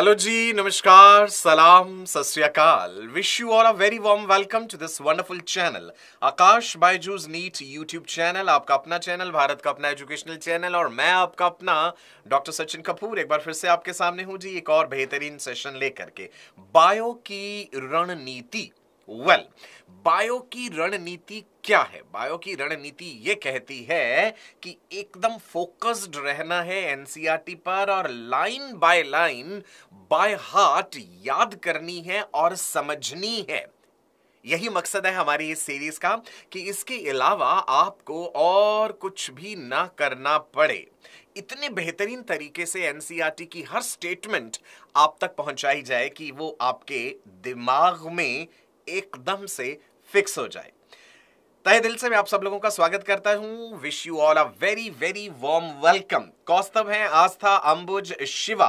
Hello जी नमस्कार सलाम सस्याकाल wish you और a very warm welcome to this wonderful channel Aakash Byju's NEET YouTube channel आपका अपना चैनल भारत का अपना एजुकेशनल चैनल और मैं आपका अपना डॉक्टर सचिन कपूर एक बार फिर से आपके सामने हूं जी एक और बेहतरीन सेशन लेकर के बायो की रणनीति वेल well, बायो की रणनीति क्या है बायो की रणनीति ये कहती है कि एकदम फोकस्ड रहना है एनसीईआरटी e पर और line by line by heart याद करनी है और समझनी है यही मकसद है हमारी इस सीरीज का कि इसके अलावा आपको और कुछ भी ना करना पड़े इतने बेहतरीन तरीके से एनसीईआरटी e की हर स्टेटमेंट आप तक पहुंचाई जाए कि वो आपके दिमाग में एकदम से फिक्स हो जाए तहे दिल से मैं आप सब लोगों का स्वागत करता हूं wish you all a very very warm welcome Kaustav हैं आस्था अंबुज शिवा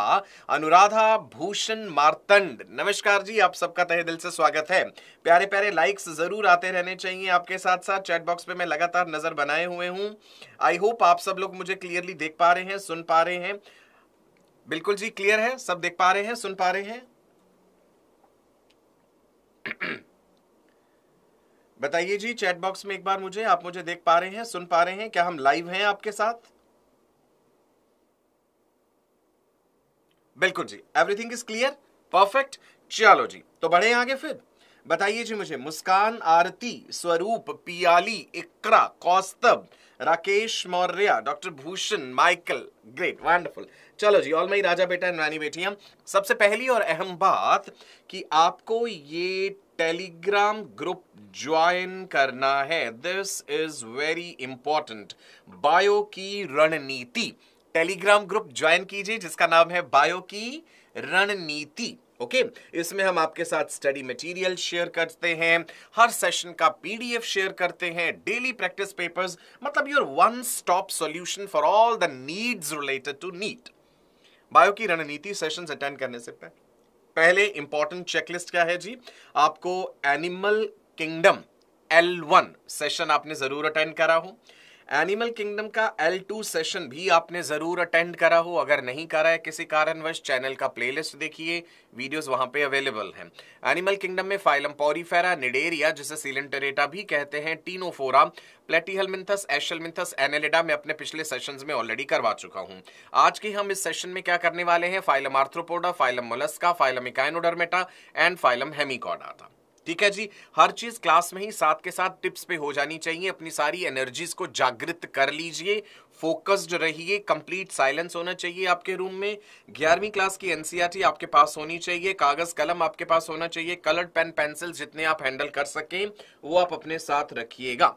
अनुराधा भूषण मार्तंड नमस्कार जी आप सबका तहे दिल से स्वागत है प्यारे प्यारे लाइक्स जरूर आते रहने चाहिए आपके साथ साथ चैट बॉक्स पे मैं लगातार नजर बनाए हुए हूं आई होप आप सब लोग मुझे क्लियरली देख पा रहे हैं सुन पा रहे हैं बिल्कुल जी क्लियर है सब देख पा रहे हैं सुन पा रहे हैं बताइए जी चैट बॉक्स में एक बार मुझे आप मुझे देख पा रहे हैं सुन पा रहे हैं क्या हम लाइव हैं आपके साथ बिल्कुल जी एवरीथिंग इज क्लियर परफेक्ट चलो जी तो बढ़े आगे फिर बताइए जी मुझे Muskan Aarti Swaroop Piyali Iqra Kaustab Rakesh Maurya doctor Bhushan Michael great wonderful चलो जी ऑल माई राजा बेटा एंड रानी बेटियां सबसे पहली और अहम बात कि आपको ये टेलीग्राम ग्रुप ज्वाइन करना है this is very important bio की रणनीति टेलीग्राम ग्रुप ज्वाइन कीजिए जिसका नाम है बायो की रणनीति ओके okay? इसमें हम आपके साथ स्टडी मटेरियल शेयर करते हैं हर सेशन का पीडीएफ शेयर करते हैं डेली प्रैक्टिस पेपर्स मतलब your one stop solution for all the needs related to NEET bio की रणनीति सेशंस अटेंड करने से पहले पहले इंपॉर्टेंट चेकलिस्ट क्या है जी आपको animal kingdom L one session आपने जरूर अटेंड करा हो एनिमल किंगडम का एल टू सेशन भी आपने ज़रूर अटेंड करा हो अगर नहीं करा है किसी कारणवश चैनल का प्लेलिस्ट देखिए वीडियोस वहां पे अवेलेबल हैं एनिमल किंगडम में फाइलम पोरीफेरा निडेरिया जिसे सिलेंटरेटा भी कहते हैं टीनोफोरा प्लेटीहलमिंथस एशलमिंथस एनेलिडा मैं अपने पिछले सेशन में ऑलरेडी करवा चुका हूँ आज के हम इस सेशन में क्या करने वाले हैं phylum Arthropoda phylum Mollusca phylum Echinodermata and phylum Hemichordata था ठीक है जी हर चीज क्लास में ही साथ के साथ टिप्स पे हो जानी चाहिए अपनी सारी एनर्जीज को जागृत कर लीजिए फोकस्ड रहिए कंप्लीट साइलेंस होना चाहिए आपके रूम में ग्यारहवीं क्लास की एनसीईआरटी e आपके पास होनी चाहिए कागज कलम आपके पास होना चाहिए कलर्ड पेन पेंसिल जितने आप हैंडल कर सकें वो आप अपने साथ रखिएगा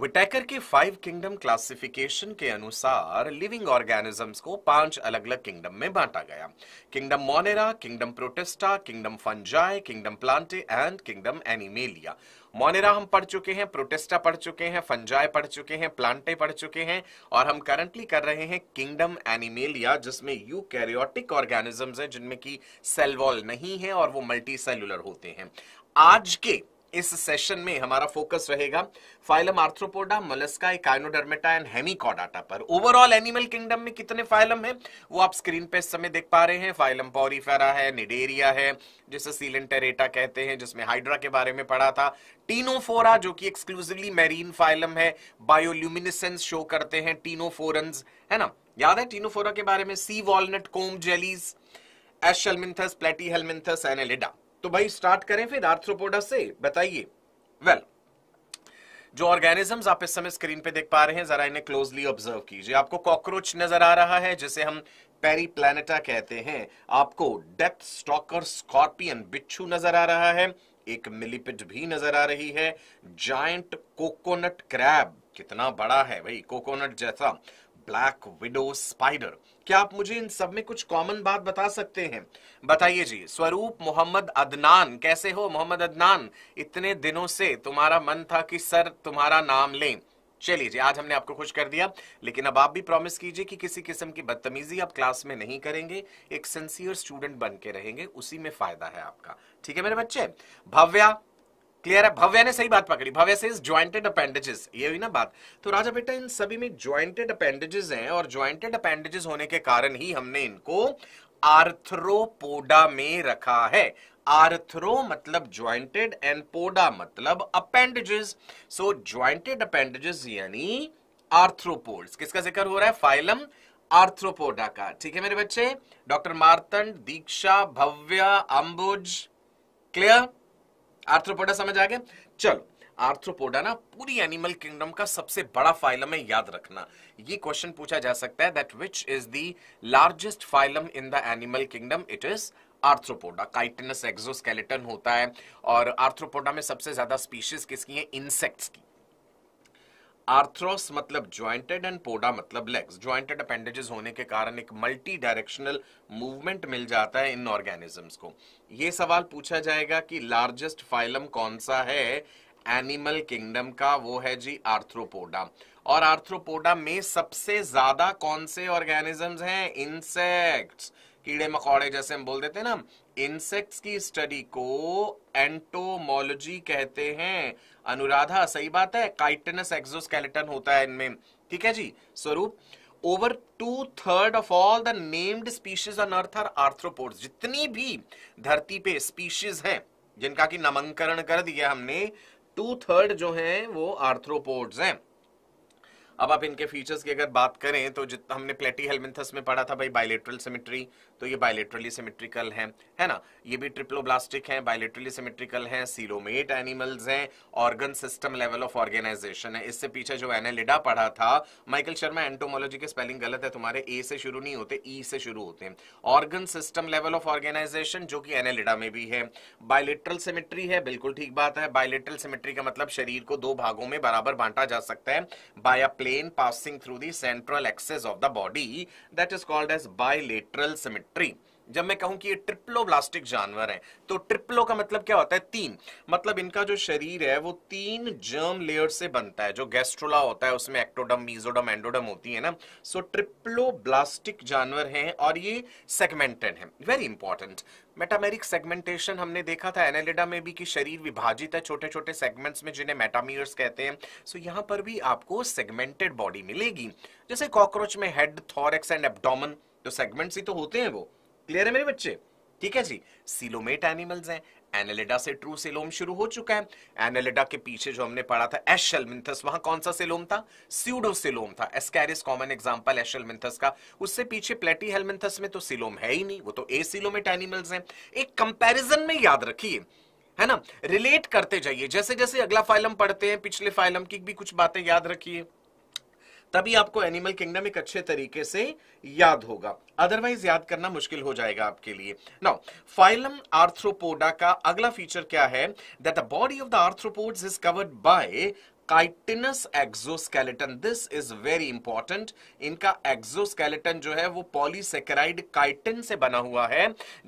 विटेकर के फाइव किंगडम क्लासिफिकेशन के अनुसार लिविंग ऑर्गेनिजम्स को पांच अलग अलग किंगडम में बांटा गया kingdom Monera kingdom Protista kingdom Fungi kingdom Plantae and kingdom Animalia Monera हम पढ़ चुके हैं प्रोटेस्टा पढ़ चुके हैं फंजाई पढ़ चुके हैं प्लांटे पढ़ चुके हैं और हम करंटली कर रहे हैं किंगडम एनिमेलिया जिसमें यू कैरियोटिक ऑर्गेनिजम्स हैं जिनमें की सेलवॉल नहीं है और वो मल्टी सेलुलर होते हैं आज के इस सेशन में हमारा फोकस रहेगा phylum Arthropoda Mollusca Echinodermata and Hemichordata पर ओवरऑल एनिमल किंगडम में कितने फाइलम हैं वो आप स्क्रीन पे इस समय देख पा रहे हैं फाइलम पॉरीफेरा है निडेरिया है जिसे सीलेंटेरेटा कहते हैं जिसमें हाइड्रा के बारे में पढ़ा था टीनोफोरा जो कि एक्सक्लूसिवली मैरीन फाइलम है बायोल्यूमिनिसेंस शो करते हैं टीनोफोरन्स है ना याद है टीनोफोरा के बारे में सी वॉलनट कोम जेलीज एशलमिंथस प्लेटी हेलमिंथस एनेलिडा तो भाई स्टार्ट करें फिर आर्थ्रोपोडा से बताइए वेल well, जो ऑर्गेनिजम्स आप इस समय स्क्रीन पे देख पा रहे हैं जरा इन्हें क्लोजली ऑब्जर्व कीजिए आपको कॉकरोच नजर आ रहा है जिसे हम पेरी प्लेनेटा कहते हैं आपको डेथ स्टॉकर स्कॉर्पियन बिच्छू नजर आ रहा है एक मिलीपिट भी नजर आ रही है जायंट कोकोनट क्रैब कितना बड़ा है भाई कोकोनट जैसा ब्लैक विडो स्पाइडर क्या आप मुझे इन सब में कुछ कॉमन बात बता सकते हैं बताइए जी स्वरूप मोहम्मद अदनान कैसे हो मोहम्मद अदनान इतने दिनों से तुम्हारा मन था कि सर तुम्हारा नाम लें चलिए जी आज हमने आपको खुश कर दिया लेकिन अब आप भी प्रॉमिस कीजिए कि किसी किस्म की बदतमीजी आप क्लास में नहीं करेंगे एक सिंसियर स्टूडेंट बन के रहेंगे उसी में फायदा है आपका ठीक है मेरे बच्चे भव्या क्लियर है भव्य ने सही बात पकड़ी भव्य से ज्वाइंटेड अपेंडेजेस ये हुई ना बात तो राजा बेटा इन सभी में ज्वाइंटेड अपेंडेजेस हैं और ज्वाइंटेड अपेंडेजेस होने के कारण ही हमने इनको आर्थ्रोपोडा में रखा है आर्थ्रो मतलब ज्वाइंटेड एंड पोडा मतलब अपेंडेजेस सो ज्वाइंटेड अपेंडेजेस यानी आर्थ्रोपोड्स किसका जिक्र हो रहा है फाइलम आर्थ्रोपोडा का ठीक है मेरे बच्चे doctor Martand Diksha Bhavya Ambuj clear Arthropoda समझ आ गए चलो आर्थ्रोपोडा ना पूरी एनिमल किंगडम का सबसे बड़ा फाइलम है याद रखना ये क्वेश्चन पूछा जा सकता है that which is the largest phylum in the animal kingdom it is Arthropoda chitinous exoskeleton होता है और आर्थ्रोपोडा में सबसे ज्यादा स्पीशीज किसकी है इंसेक्ट्स की आर्थ्रोस मतलब ज्वाइंटेड एंड पोडा मतलब लेग्स ज्वाइंटेड अपेंडेजेस होने के कारण एक मल्टी डायरेक्शनल मूवमेंट मिल जाता है इन ऑर्गेनिजम्स को ये सवाल पूछा जाएगा कि लार्जेस्ट फाइलम कौन सा है एनिमल किंगडम का वो है जी आर्थ्रोपोडा और आर्थ्रोपोडा में सबसे ज्यादा कौन से ऑर्गेनिजम्स हैं इंसेक्ट्स कीड़े मकोड़े जैसे हम बोल देते हैं ना इंसेक्ट्स की स्टडी को एंटोमोलॉजी कहते हैं अनुराधा सही बात है काइटनस एक्सोस्केलेटन होता है इनमें ठीक है जी Swaroop over two third of all the named species on earth are arthropods जितनी भी धरती पे स्पीशीज हैं जिनका की नामांकरण कर दिया हमने टू थर्ड जो है वो आर्थ्रोपोड्स हैं अब आप इनके फीचर्स की अगर बात करें तो जितना हमने प्लेटी हेलमिंथस में पढ़ा था भाई बायोलेट्रल सिमेट्री तो ये बायोलेट्रली सिमेट्रिकल हैं है ना ये भी ट्रिप्लोब्लास्टिक हैं बायोलेट्रली सिमेट्रिकल हैं सीलोमेट एनिमल्स हैं organ system level of organisation है इससे पीछे जो एनेलिडा पढ़ा था माइकल शर्मा एंटोमोलॉजी के स्पेलिंग गलत है तुम्हारे ए से शुरू नहीं होते ई e से शुरू होते हैं organ system level of organisation जो कि एनेलिडा में भी है बायोलेट्रल सिमेट्री है बिल्कुल ठीक बात है बायोलेट्रल सिमेट्री का मतलब शरीर को दो भागों में बराबर बांटा जा सकता है by a plane passing through ventral central axis of the body that is called as bilateral symmetry ट्री जब मैं कहूं कि ये ट्रिप्लोब्लास्टिक जानवर हैं, तो ट्रिप्लो का मतलब क्या होता है तीन मतलब इनका जो शरीर है वो तीन जर्म लेयर से बनता है जो गैस्ट्रोला होता है उसमें एक्टोडम मीजोडम एंडोडम होती है ना सो ट्रिप्लोब्लास्टिक जानवर हैं और ये सेगमेंटेड है वेरी इंपॉर्टेंट मेटामेरिक सेगमेंटेशन हमने देखा था एनालिडा में भी कि शरीर विभाजित है छोटे छोटे सेगमेंट्स में जिन्हें मेटामियर्स कहते हैं सो so, यहाँ पर भी आपको सेगमेंटेड बॉडी मिलेगी जैसे कॉकरोच में हेड थॉरेक्स एंड एबडोमन तो सेगमेंट्स ही तो होते हैं वो क्लियर है मेरे बच्चे ठीक है जी सिलोमेट एनिमल्स हैं एनेलिडा से ट्रू सेलोम शुरू हो चुका है एनेलिडा के पीछे जो हमने पढ़ा था एशलमिंथस वहां कौन सा सेलोम था सीडो सेलोम था एस्कैरिस कॉमन एग्जांपल एशलमिंथस का उससे पीछे प्लेटी हेलमिंथस में तो सिलोम है ही नहीं वो तो ए सिलोमेट एनिमल्स हैं एक कंपैरिजन में याद रखिए है ना रिलेट करते जाइए जैसे जैसे अगला फाइलम पढ़ते हैं पिछले फाइलम की भी कुछ बातें याद रखिए तभी आपको एनिमल किंगडम एक अच्छे तरीके से याद होगा अदरवाइज याद करना मुश्किल हो जाएगा आपके लिए नाउ फाइलम आर्थ्रोपोडा का अगला फीचर क्या है that the body of the arthropods is covered by chitinous exoskeleton this is very important इनका एक्सोस्केलेटन जो है वो पॉलीसेकेराइड काइटिन से बना हुआ है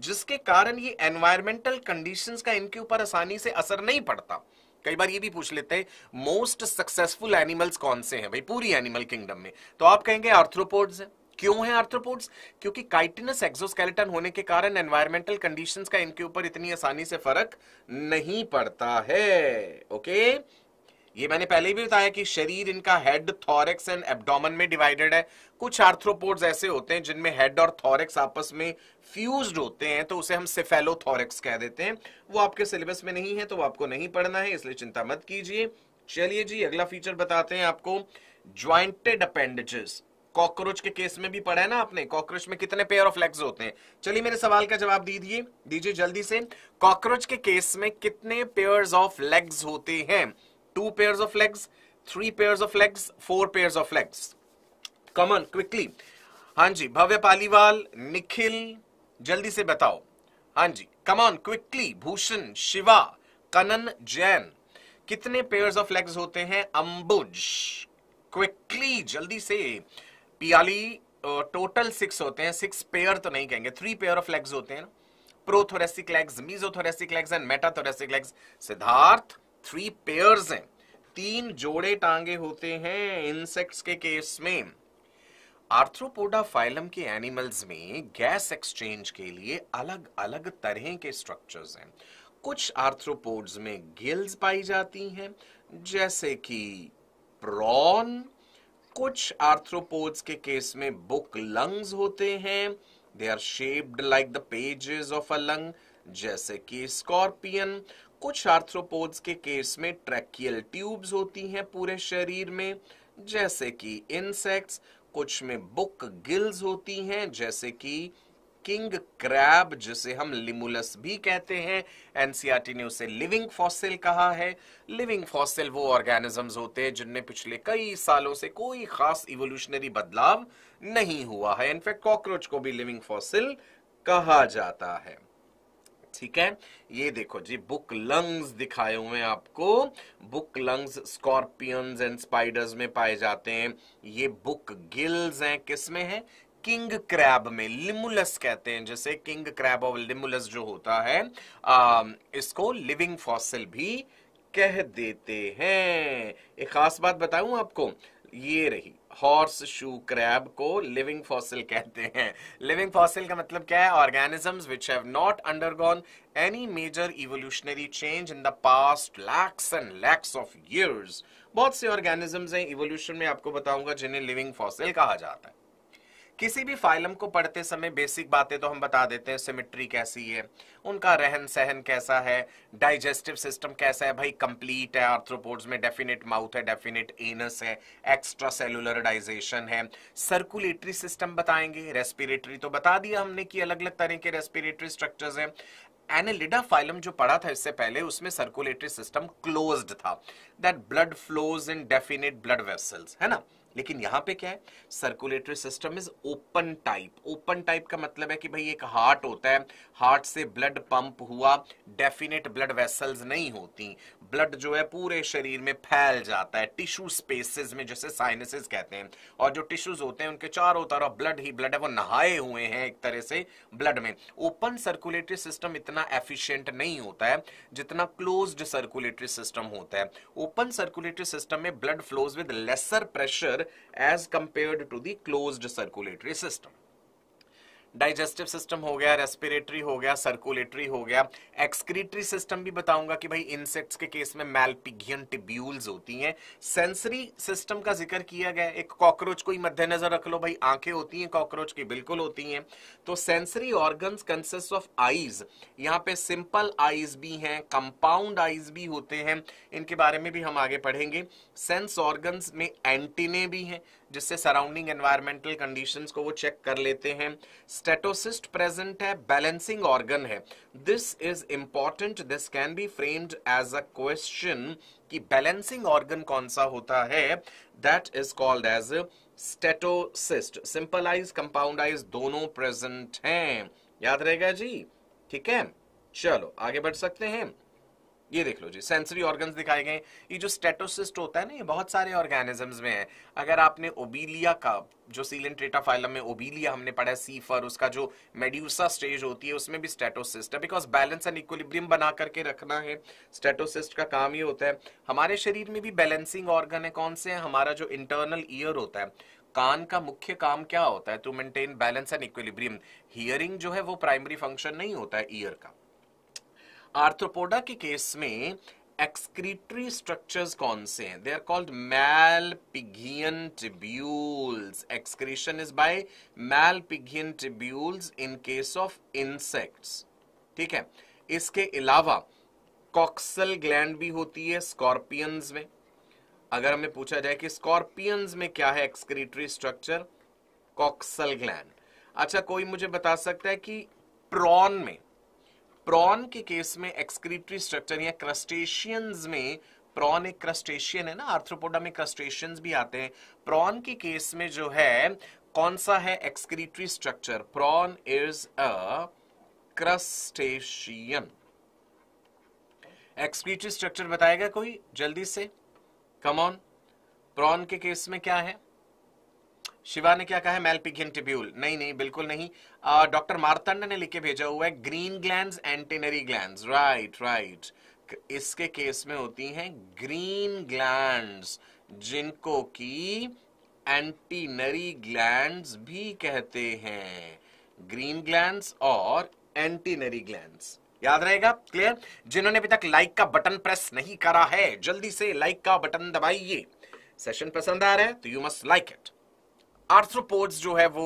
जिसके कारण ये एनवायरमेंटल कंडीशंस का इनके ऊपर आसानी से असर नहीं पड़ता कई बार ये भी पूछ लेते हैं मोस्ट सक्सेसफुल एनिमल्स कौन से हैं भाई पूरी एनिमल किंगडम में तो आप कहेंगे आर्थ्रोपोड्स हैं क्यों है आर्थ्रोपोड्स क्योंकि काइटिनस एक्सोस्केलेटन होने के कारण एनवायरमेंटल कंडीशंस का इनके ऊपर इतनी आसानी से फर्क नहीं पड़ता है ओके okay? ये मैंने पहले भी बताया कि शरीर इनका हेड थॉरेक्स एंड एब्डोमन में डिवाइडेड है कुछ आर्थ्रोपोड्स ऐसे होते हैं जिनमें हेड और थॉरेक्स आपस में फ्यूज्ड होते हैं तो उसे हम सेफेलोथॉरेक्स कह देते हैं वो आपके सिलेबस में नहीं है तो वो आपको नहीं पढ़ना है इसलिए चिंता मत कीजिए चलिए जी अगला फीचर बताते हैं आपको ज्वाइंटेड अपेंडेजेस कॉकरोच के केस में भी पढ़ा है ना आपने कॉकरोच में कितने पेयर ऑफ लेग्स होते हैं चलिए मेरे सवाल का जवाब दीजिए दीजिए जल्दी से कॉकरोच के केस में कितने पेयर्स ऑफ लेग्स होते हैं two pairs of legs, three pairs of legs, four pairs of legs. Come on, quickly. हाँ जी भव्य पालीवाल निखिल जल्दी से बताओ हां जी come on quickly Bhushan Shiva Kanan Jain कितने पेयर्स ऑफ लेग्स होते हैं अंबुज क्विकली जल्दी से पियाली टोटल सिक्स होते हैं सिक्स पेयर तो नहीं कहेंगे थ्री पेयर ऑफ लेग्स होते हैं prothoracic legs mesothoracic legs and metathoracic legs Siddharth three pairs हैं तीन जोड़े टांगे होते हैं इंसेक्ट्स के केस में आर्थ्रोपोडा फाइलम के एनिमल्स में गैस एक्सचेंज के लिए अलग अलग तरह के स्ट्रक्चर्स हैं कुछ आर्थ्रोपोड्स में गिल्स पाई जाती हैं जैसे कि प्रॉन कुछ आर्थ्रोपोड्स के केस में बुक लंग्स होते हैं they are shaped like the pages of a lung जैसे कि स्कॉर्पियन कुछ आर्थ्रोपोड्स के केस में ट्रैकियल ट्यूब्स होती हैं पूरे शरीर में जैसे कि इंसेक्ट्स कुछ में बुक गिल्स होती हैं जैसे कि किंग क्रैब जिसे हम लिमुलस भी कहते हैं एनसीआरटी e ने उसे लिविंग फॉसिल कहा है लिविंग फॉसिल वो ऑर्गेनिजम्स होते हैं जिनमें पिछले कई सालों से कोई खास इवोल्यूशनरी बदलाव नहीं हुआ है इनफैक्ट कॉकरोच को भी लिविंग फॉसिल कहा जाता है ठीक है ये देखो जी बुक लंग्स दिखाए हुए हैं आपको book lungs scorpions and spiders में पाए जाते हैं ये बुक गिल्स हैं किसमें हैं किंग क्रैब में लिमुलस कहते हैं जैसे किंग क्रैब और लिमुलस जो होता है आ, इसको लिविंग फॉसिल भी कह देते हैं एक खास बात बताऊं आपको ये रही हॉर्स शू क्रैब को लिविंग फॉसिल कहते हैं लिविंग फॉसिल का मतलब क्या है organisms which have not undergone any major evolutionary change in the past lakhs and lakhs of years बहुत से ऑर्गेनिजम्स हैं इवोल्यूशन में आपको बताऊंगा जिन्हें लिविंग फॉसिल कहा जाता है किसी भी फाइलम को पढ़ते समय बेसिक बातें तो हम बता देते हैं सिमेट्री कैसी है उनका रहन सहन कैसा है डाइजेस्टिव सिस्टम कैसा है भाई कंप्लीट है आर्थ्रोपोड्स में डेफिनेट माउथ है डेफिनेट एनस है एक्स्ट्रा सेलुलरडाइजेशन है सर्कुलेटरी सिस्टम बताएंगे रेस्पिरेटरी तो बता दिया हमने कि अलग अलग तरह के रेस्पिरेटरी स्ट्रक्चर्स है एनेलिडा फाइलम जो पढ़ा था इससे पहले उसमें सर्कुलेटरी सिस्टम क्लोज्ड था that blood flows in definite blood vessels है ना लेकिन यहां पे क्या है circulatory system is open type open type का मतलब है कि भाई एक हार्ट होता है हार्ट से ब्लड पंप हुआ डेफिनेट ब्लड वेसल्स नहीं होती ब्लड जो है पूरे शरीर में फैल जाता है टिश्यू स्पेसेस में जैसे साइनसिस कहते हैं और जो टिश्यूज होते हैं उनके चारों तरफ ब्लड ही ब्लड है वो नहाए हुए हैं एक तरह से ब्लड में ओपन सर्कुलेटरी सिस्टम इतना एफिशिएंट नहीं होता है जितना क्लोज्ड सर्कुलेटरी सिस्टम होता है ओपन सर्कुलेटरी सिस्टम में blood flows with lesser pressure as compared to the closed circulatory system. Digestive system हो गया रेस्पिरेटरी हो गया सर्कुलेटरी हो गया एक्सक्रीटरी सिस्टम भी बताऊंगा कि भाई इंसेक्ट्स के केस में मेलपिगियन टिब्यूल्स होती हैं सेंसरी सिस्टम का जिक्र किया गया एक कॉकरोच को ही मद्देनजर रख लो भाई आंखें होती हैं कॉकरोच की बिल्कुल होती हैं तो sensory organ consist of eyes यहाँ पे सिंपल आईज भी हैं कंपाउंड आईज भी होते हैं इनके बारे में भी हम आगे पढ़ेंगे सेंस ऑर्गन्स में एंटीने भी हैं जिससे सराउंडिंग एनवायरमेंटल कंडीशंस को वो चेक कर लेते हैं स्टेटोसिस्ट प्रेजेंट है बैलेंसिंग ऑर्गन है this is important this can be framed as a question कि बैलेंसिंग ऑर्गन कौन सा होता है that is called as statocyst simple eyes compound eyes दोनों प्रेजेंट हैं याद रहेगा जी ठीक है चलो आगे बढ़ सकते हैं ये देख लो जी सेंसरी ऑर्गन्स दिखाए गए ये जो स्टेटोसिस्ट होता है ना ये बहुत सारे ऑर्गेनिजम्स में है अगर आपने ओबीलिया का जो सीलेंट्रेटा फाइलम में ओबीलिया हमने पढ़ा है सीफर उसका जो मेड्यूसा स्टेज होती है उसमें भी स्टेटोसिस्ट है बिकॉज बैलेंस एंड इक्विलिब्रियम बना करके रखना है स्टेटोसिस्ट का काम ये होता है हमारे शरीर में भी बैलेंसिंग ऑर्गन है कौन से है हमारा जो इंटरनल ईयर होता है कान का मुख्य काम क्या होता है to maintain balance and equilibrium hearing जो है वो प्राइमरी फंक्शन नहीं होता है ईयर का आर्थ्रोपोडा के केस में एक्सक्रीटरी स्ट्रक्चर्स कौन से हैं they are called Malpighian tubules excretion is by Malpighian tubules in case of insects ठीक है इसके अलावा कॉक्सल ग्लैंड भी होती है स्कॉर्पियंस में अगर हमें पूछा जाए कि स्कॉर्पियंस में क्या है एक्सक्रीटरी स्ट्रक्चर कॉक्सल ग्लैंड अच्छा कोई मुझे बता सकता है कि प्रॉन में प्रॉन के केस में एक्सक्रीटरी स्ट्रक्चर या क्रस्टेशियंस में प्रॉन एक क्रस्टेशियन है ना आर्थ्रोपोडा में क्रस्टेशियंस भी आते हैं प्रॉन के केस में जो है कौन सा है excretory structure prawn is a crustacean excretory structure बताएगा कोई जल्दी से कमॉन प्रॉन के केस में क्या है शिवा ने क्या कहा है मेलपिघियन टिब्यूल नहीं नहीं बिल्कुल नहीं डॉक्टर मारतंड ने लिख के भेजा हुआ है green gland antennary gland right right इसके केस में होती हैं ग्रीन ग्लैंड जिनको की एंटीनरी ग्लैंड भी कहते हैं ग्रीन ग्लैंड और एंटीनरी ग्लैंड याद रहेगा क्लियर जिन्होंने अभी तक लाइक का बटन प्रेस नहीं करा है जल्दी से लाइक का बटन दबाइए सेशन पसंद आ रहा है तो you must like it arthropods जो है वो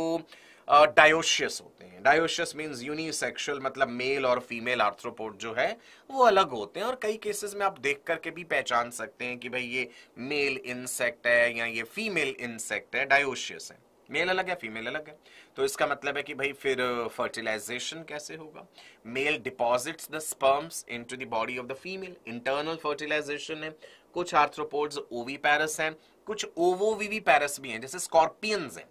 डायोशियस होते हैं डायोशियस मीन्स यूनिसेक्सुअल मतलब मेल और फीमेल आर्थ्रोपोड जो है वो अलग होते हैं और कई केसेस में आप देख करके भी पहचान सकते हैं कि भाई ये मेल इंसेक्ट है या ये फीमेल इंसेक्ट है डायोशियस है मेल अलग है फीमेल अलग है तो इसका मतलब है कि भाई फिर फर्टिलाइजेशन कैसे होगा male deposits the sperms into the body of the female internal fertilisation है कुछ आर्थ्रोपोड्स पैरस हैं कुछ ओवोवीवी पैरस भी हैं जैसे स्कॉर्पियंस हैं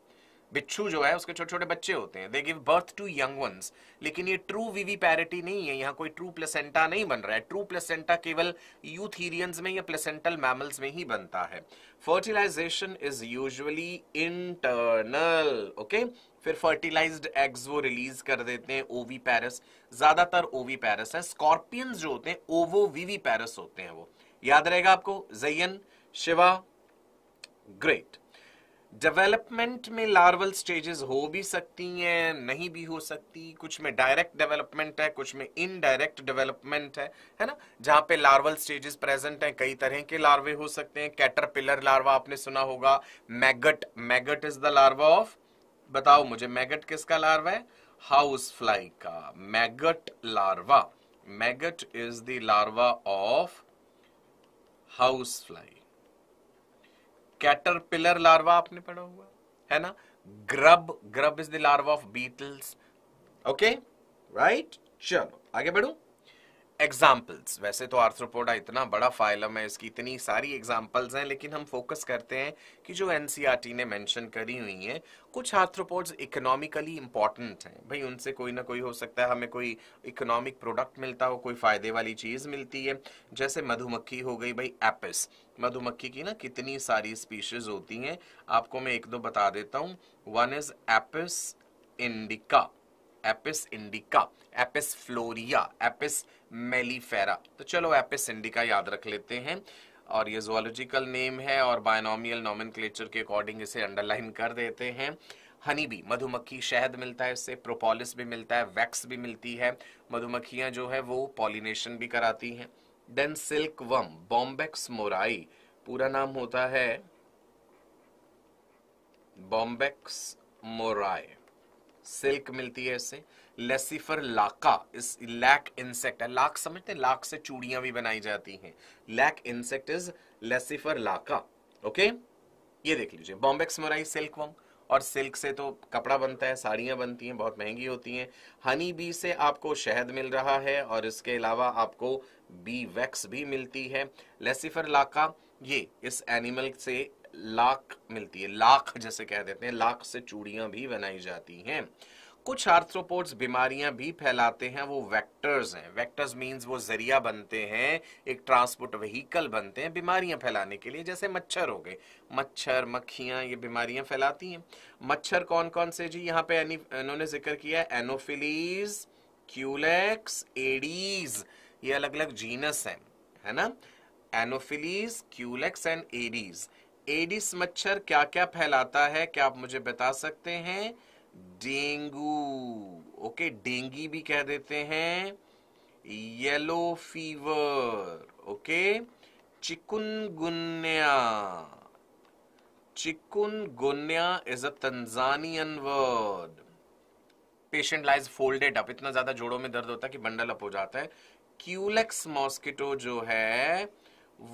बिच्छू जो है उसके छोटे छोटे बच्चे होते हैं they give birth to young ones लेकिन ये ट्रू वीवी पैरिटी नहीं है यहाँ कोई ट्रू प्लेसेंटा नहीं बन रहा है ट्रू प्लेसेंटा केवल यूथीरियंस में या प्लेसेंटल मैमल्स में ही बनता है fertilisation is usually internal okay फिर फर्टिलाइज्ड एग्स वो रिलीज कर देते हैं ओवी पैरस ज्यादातर ओवी पैरस है स्कॉर्पियंस जो होते हैं ओवो वीवी पैरस होते हैं वो याद रहेगा आपको जयन शिवा ग्रेट डेवलपमेंट में लार्वल स्टेजेस हो भी सकती हैं नहीं भी हो सकती कुछ में डायरेक्ट डेवलपमेंट है कुछ में इनडायरेक्ट डेवलपमेंट है है ना जहाँ पे लार्वल स्टेजेस प्रेजेंट हैं कई तरह के लार्वे हो सकते हैं कैटरपिलर लार्वा आपने सुना होगा maggot maggot is the larva of बताओ मुझे मैगट किसका लार्वा है हाउस फ्लाई का maggot larva maggot is the larva of house fly caterpillar larva आपने पढ़ा हुआ है ना grub grub is the larva of beetles okay right चलो आगे बढ़ू एग्जाम्पल्स वैसे तो आर्थ्रोपोडा इतना बड़ा फाइलम है इसकी इतनी सारी एग्जाम्पल्स हैं लेकिन हम फोकस करते हैं कि जो एन e ने मेंशन करी हुई हैं कुछ आर्थ्रोपोड्स इकोनॉमिकली इम्पॉर्टेंट हैं भाई उनसे कोई ना कोई हो सकता है हमें कोई इकोनॉमिक प्रोडक्ट मिलता हो कोई फ़ायदे वाली चीज़ मिलती है जैसे मधुमक्खी हो गई भाई एपिस मधुमक्खी की ना कितनी सारी स्पीशीज़ होती हैं आपको मैं एक दो बता देता हूँ one is Apis indica Apis indica Apis florea Apis mellifera तो चलो एपिस इंडिका याद रख लेते हैं और ये जोलॉजिकल नेम है और बायनॉमियल नॉमिन के अकॉर्डिंग इसे अंडरलाइन कर देते हैं हनी भी मधुमक्खी शहद मिलता है इससे प्रोपोलिस भी मिलता है वैक्स भी मिलती है मधुमक्खियां जो है वो पॉलिनेशन भी कराती हैं then silkworm Bombyx mori पूरा नाम होता है बॉम्बेक्स मोराई सिल्क मिलती है इससे लेसिफर लाका इस लैक इंसेक्ट है लाक समझते हैं लाक से चूड़ियां भी बनाई जाती हैं lac insect is Laccifer lacca okay ये देख लीजिए बॉम्बेक्स मोराई सिल्क वंग और सिल्क से तो कपड़ा बनता है साड़ियां बनती हैं बहुत महंगी होती हैं हनी बी से आपको शहद मिल रहा है और इसके अलावा आपको बी वैक्स भी मिलती है लेसिफर लाका ये इस एनिमल से लाख मिलती है लाख जैसे कह देते हैं लाख से चूड़ियां भी बनाई जाती हैं कुछ आर्थ्रोपोड्स बीमारियां भी फैलाते हैं वो वेक्टर्स हैं वेक्टर्स मींस वो जरिया बनते हैं एक ट्रांसपोर्ट व्हीकल बनते हैं बीमारियां फैलाने के लिए जैसे मच्छर हो गए मच्छर मक्खियां ये बीमारियां फैलाती हैं मच्छर कौन कौन से जी यहाँ पे इन्होंने जिक्र किया है एनोफिलीज क्यूलेक्स एडीज ये अलग अलग जीनस हैं है ना Anopheles Culex and Aedes Aedes मच्छर क्या क्या फैलाता है क्या आप मुझे बता सकते हैं डेंगू ओके डेंगी भी कह देते हैं yellow fever okay chikungunya chikungunya is a Tanzanian word patient lies folded up इतना ज्यादा जोड़ों में दर्द होता है कि बंडल अप हो जाता है क्यूलेक्स मॉस्किटो जो है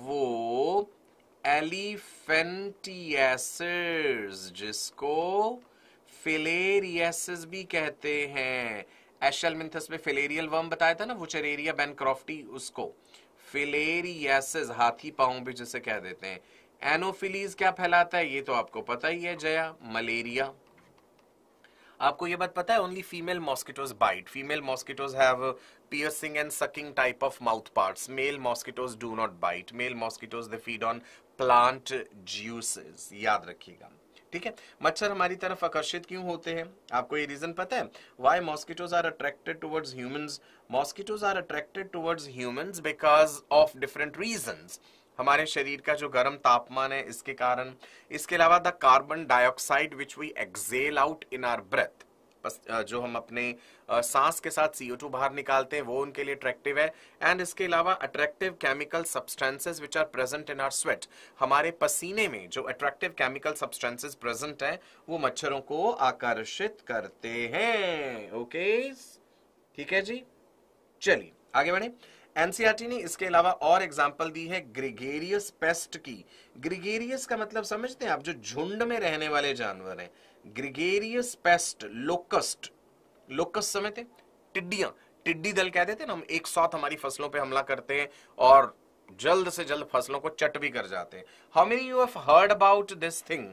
वो एलिफेंटियसिस जिसको फिलेरियसिस भी कहते हैं एशल मिंथस में फिलेरियल वर्म बताया था ना वो चरेरिया बैनक्रॉफ्टी उसको फिलेरियसिस हाथी पाओ भी जिसे कह देते हैं एनोफिलीज क्या फैलाता है ये तो आपको पता ही है जया मलेरिया आपको ये बात पता है only female mosquitoes bite female mosquitoes have piercing and sucking type of mouth parts male mosquitoes do not bite male mosquitoes the feed on plant juices याद रखिएगा ठीक है मच्छर हमारी तरफ आकर्षित क्यों होते हैं आपको ये रीजन पता है why mosquitoes are attracted towards humans mosquitoes are attracted towards humans because of different reasons हमारे शरीर का जो गर्म तापमान है इसके कारण इसके अलावा the carbon dioxide which we exhale out in our breath जो हम अपने सांस के साथ सीओ टू बाहर निकालते हैं वो उनके लिए अट्रैक्टिव है एंड इसके अलावा attractive chemical substances which are present in our sweat हमारे पसीने में जो अट्रैक्टिव केमिकल सब्सटेंसेज प्रेजेंट हैं वो मच्छरों को आकर्षित करते हैं ओके ठीक है जी चलिए आगे बढ़े एनसीआरटी e ने इसके अलावा और एग्जाम्पल दी है ग्रिगेरियस पेस्ट की ग्रिगेरियस का मतलब समझते हैं आप जो झुंड में रहने वाले जानवर हैं ग्रिगेरियस पेस्ट लोकस्ट लोकस्ट समय थे टिड्डियां टिड्डी दल कहते थे ना हम एक साथ हमारी फसलों पे हमला करते हैं और जल्द से जल्द फसलों को चट भी कर जाते हैं how you have heard about this thing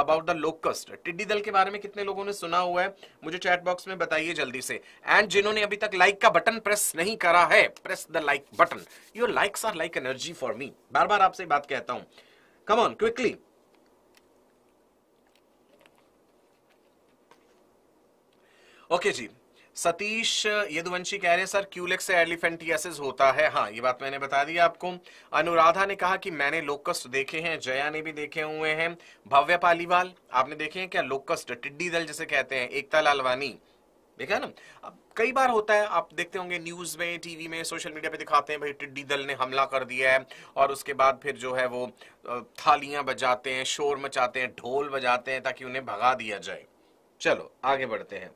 about the locust टिड्डी दल के बारे में कितने लोगों ने सुना हुआ है मुझे चैट बॉक्स में बताइए जल्दी से एंड जिन्होंने अभी तक लाइक का बटन प्रेस नहीं करा है press the like button your likes are like energy for me बार बार आपसे बात कहता हूं कम ऑन क्विकली ओके जी सतीश यदुवंशी कह रहे हैं सर क्यूलेक्स से एलिफेंटियासिस होता है हाँ ये बात मैंने बता दी आपको अनुराधा ने कहा कि मैंने लोकस्ट देखे हैं जया ने भी देखे हुए हैं भव्य पालीवाल आपने देखे हैं क्या लोकस्ट टिड्डी दल जैसे कहते हैं एकता लालवानी देखा ना अब कई बार होता है आप देखते होंगे न्यूज में टीवी में सोशल मीडिया पे दिखाते हैं भाई टिड्डी दल ने हमला कर दिया है और उसके बाद फिर जो है वो थालियां बजाते हैं शोर मचाते हैं ढोल बजाते हैं ताकि उन्हें भगा दिया जाए चलो आगे बढ़ते हैं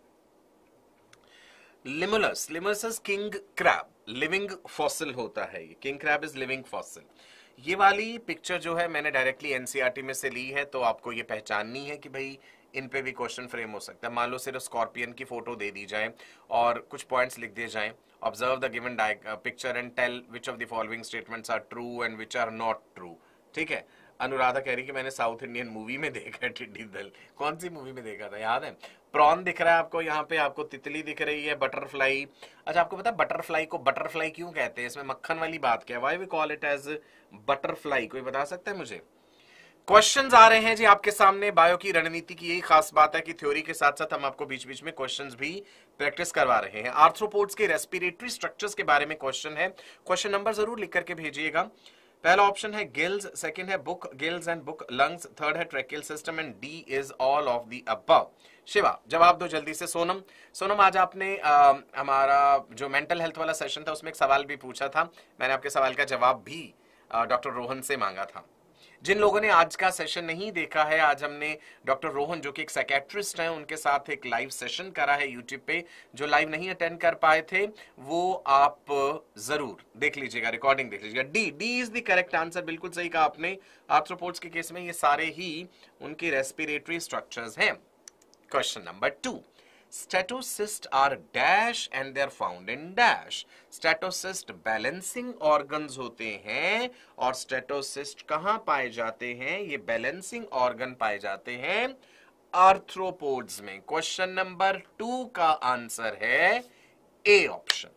Limulus Limulus is king crab living fossil होता है ये king crab is living fossil ये वाली पिक्चर जो है मैंने डायरेक्टली एनसीआरटी e में से ली है तो आपको ये पहचाननी है कि भाई इन पे भी क्वेश्चन फ्रेम हो सकता है मान लो सिर्फ स्कॉर्पियन की फोटो दे दी जाए और कुछ पॉइंट्स लिख दिए जाएं observe the given picture and tell which of the following statements are true and which are not true ठीक है अनुराधा कह रही कि मैंने साउथ इंडियन मूवी में देखा है टिड्डी दल कौन सी मूवी में देखा था याद है प्रॉन दिख रहा है आपको यहाँ पे आपको तितली दिख रही है बटरफ्लाई अच्छा आपको पता है बटरफ्लाई को बटरफ्लाई क्यों कहते हैं इसमें मक्खन वाली बात क्या why we call it as butterfly कोई बता सकता है मुझे क्वेश्चन आ रहे हैं जी आपके सामने बायो की रणनीति की यही खास बात है कि थ्योरी के साथ साथ हम आपको बीच बीच में क्वेश्चंस भी प्रैक्टिस करवा रहे हैं आर्थ्रोपोड्स के रेस्पिरेटरी स्ट्रक्चर्स के बारे में क्वेश्चन है क्वेश्चन नंबर जरूर लिख करके भेजिएगा पहला ऑप्शन है गिल्स सेकंड है book gills and book lungs third है tracheal system and D is all of the अब शिवा जवाब दो जल्दी से सोनम सोनम आज आपने आ, हमारा जो मेंटल हेल्थ वाला सेशन था उसमें एक सवाल भी पूछा था मैंने आपके सवाल का जवाब भी डॉक्टर रोहन से मांगा था जिन लोगों ने आज का सेशन नहीं देखा है आज हमने डॉक्टर रोहन जो कि एक साइकेट्रिस्ट हैं उनके साथ एक लाइव सेशन करा है यूट्यूब पे जो लाइव नहीं अटेंड कर पाए थे वो आप जरूर देख लीजिएगा रिकॉर्डिंग देख लीजिएगा D D is the correct answer बिल्कुल सही कहा आपने आर्थ्रोपोड्स के केस में ये सारे ही उनके रेस्पिरेटरी स्ट्रक्चर्स हैं question number two Statocysts are dash and they are found in dash. Statocyst balancing organs होते हैं और statocyst कहाँ पाए जाते हैं ये balancing organ पाए जाते हैं arthropods में question number टू का answer है a option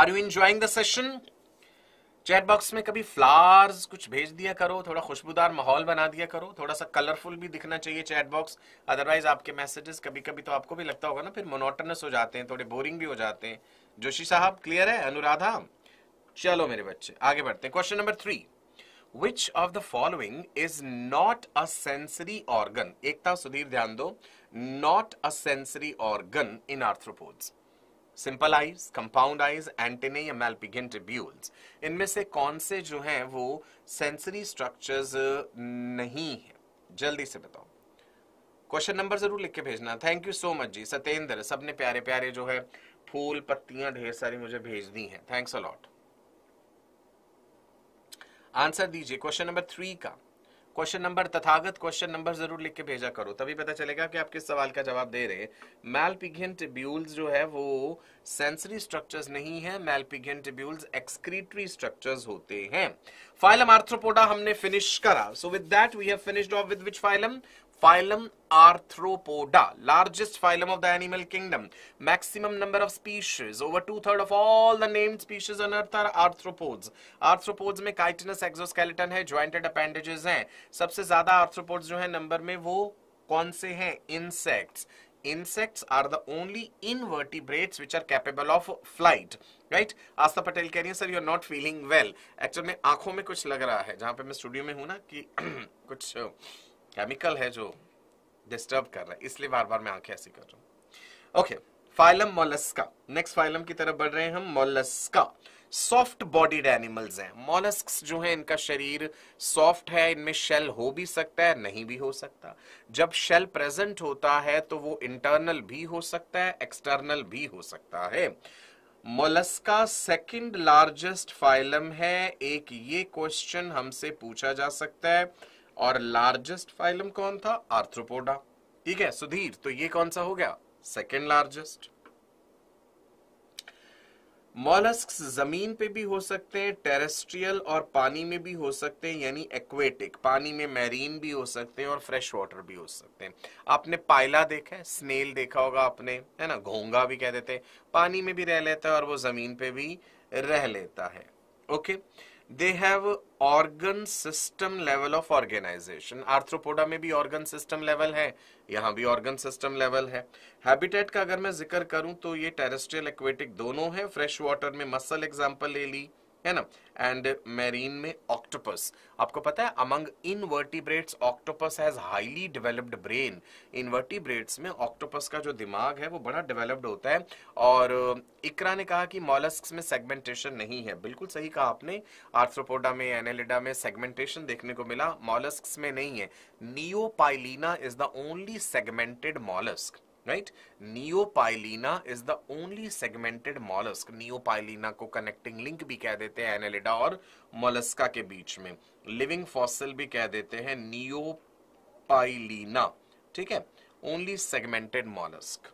are you enjoying the session chat box में कभी फ्लावर्स कुछ भेज दिया करो थोड़ा खुशबूदार माहौल बना दिया करो थोड़ा सा कलरफुल भी दिखना चाहिए चैट बॉक्स अदरवाइज आपके मैसेजेस कभी कभी तो आपको भी लगता होगा ना फिर मोनोटनस हो जाते हैं थोड़े बोरिंग भी हो जाते हैं जोशी साहब क्लियर है अनुराधा चलो मेरे बच्चे आगे बढ़ते हैं question number three which of the following is not a sensory organ Ekta Sudhir ध्यान दो not a sensory organ in arthropods simple eyes compound eyes antennae या मेलपिगिन ट्रिब्यूल्स इनमें से कौन से जो हैं वो सेंसरी स्ट्रक्चर्स नहीं है जल्दी से बताओ क्वेश्चन नंबर जरूर लिख के भेजना थैंक यू सो मच जी सत्येंद्र सबने प्यारे प्यारे जो है फूल पत्तियां ढेर सारी मुझे भेज दी हैं थैंक्स अलॉट आंसर दीजिए क्वेश्चन नंबर थ्री का question number Tathagat question number जरूर लिख के भेजा करो तभी पता चलेगा कि आप किस सवाल का जवाब दे रहे हैं मैलपिघियन टिब्यूल्स जो है वो सेंसरी स्ट्रक्चर्स नहीं है मैलपिघियन टिब्यूल्स एक्सक्रीटरी स्ट्रक्चर्स होते हैं फाइलम आर्थ्रोपोडा हमने फिनिश करा so with that we have finished off with which phylum Phylum Arthropoda, largest phylum of the animal kingdom. Maximum number of species. Over two-third of all the named species on earth are arthropods. Arthropods में chitinous exoskeleton है, jointed appendages हैं. सबसे ज्यादा arthropods जो है number में वो कौन से हैं? Insects. insects are the only invertebrates which are capable of flight right आस्था पटेल कह रही है sir you are not feeling well actual में आंखों में कुछ लग रहा है जहां पे मैं स्टूडियो में हूं ना कि कुछ केमिकल है जो डिस्टर्ब कर रहा है इसलिए बार बार मैं आंखें ऐसी कर रहा हूँ okay phylum Mollusca next phylum की तरफ बढ़ रहे हैं हम मोलस्का सॉफ्ट बॉडीड एनिमल्स हैं मोलस्क जो हैं इनका शरीर सॉफ्ट है इनमें शेल हो भी सकता है नहीं भी हो सकता जब शेल प्रेजेंट होता है तो वो इंटरनल भी हो सकता है एक्सटर्नल भी हो सकता है मोलस्का सेकंड लार्जेस्ट फाइलम है एक ये क्वेश्चन हमसे पूछा जा सकता है और लार्जेस्ट फाइलम कौन था आर्थ्रोपोडा ठीक है सुधीर तो ये कौन सा हो गया सेकेंड लार्जेस्ट मॉलस्क जमीन पे भी हो सकते हैं टेरेस्ट्रियल और पानी में भी हो सकते हैं यानी एक्वेटिक पानी में मैरीन भी हो सकते हैं और फ्रेश वाटर भी हो सकते हैं आपने पायला देखा है स्नेल देखा होगा आपने है ना घोंगा भी कह देते हैं पानी में भी रह लेता है और वो जमीन पे भी रह लेता है okay okay? They have organ system level of organisation Arthropoda में भी ऑर्गन सिस्टम लेवल है यहाँ भी ऑर्गन सिस्टम लेवल है हैबिटेट का अगर मैं जिक्र करूं तो ये टेरेस्ट्रियल एक्वेटिक दोनों है फ्रेश वाटर में मसल एग्जाम्पल ले ली है ना एंड मैरीन में ऑक्टोपस आपको पता है among invertebrates octopus has highly developed brain invertebrates में ऑक्टोपस का जो दिमाग है वो बड़ा डेवलप्ड होता है और uh, इकरा ने कहा कि मॉलस्क में सेगमेंटेशन नहीं है बिल्कुल सही कहा आपने आर्थ्रोपोडा में एनेलिडा में सेगमेंटेशन देखने को मिला मॉलस्क में नहीं है Neopilina is the only segmented mollusc right Neopilina is the only segmented mollusc Neopilina को कनेक्टिंग लिंक भी कह देते हैं एनेलिडा और मोलस्का के बीच में लिविंग फॉसिल भी कह देते हैं नियोपाइलिना ठीक है only segmented mollusc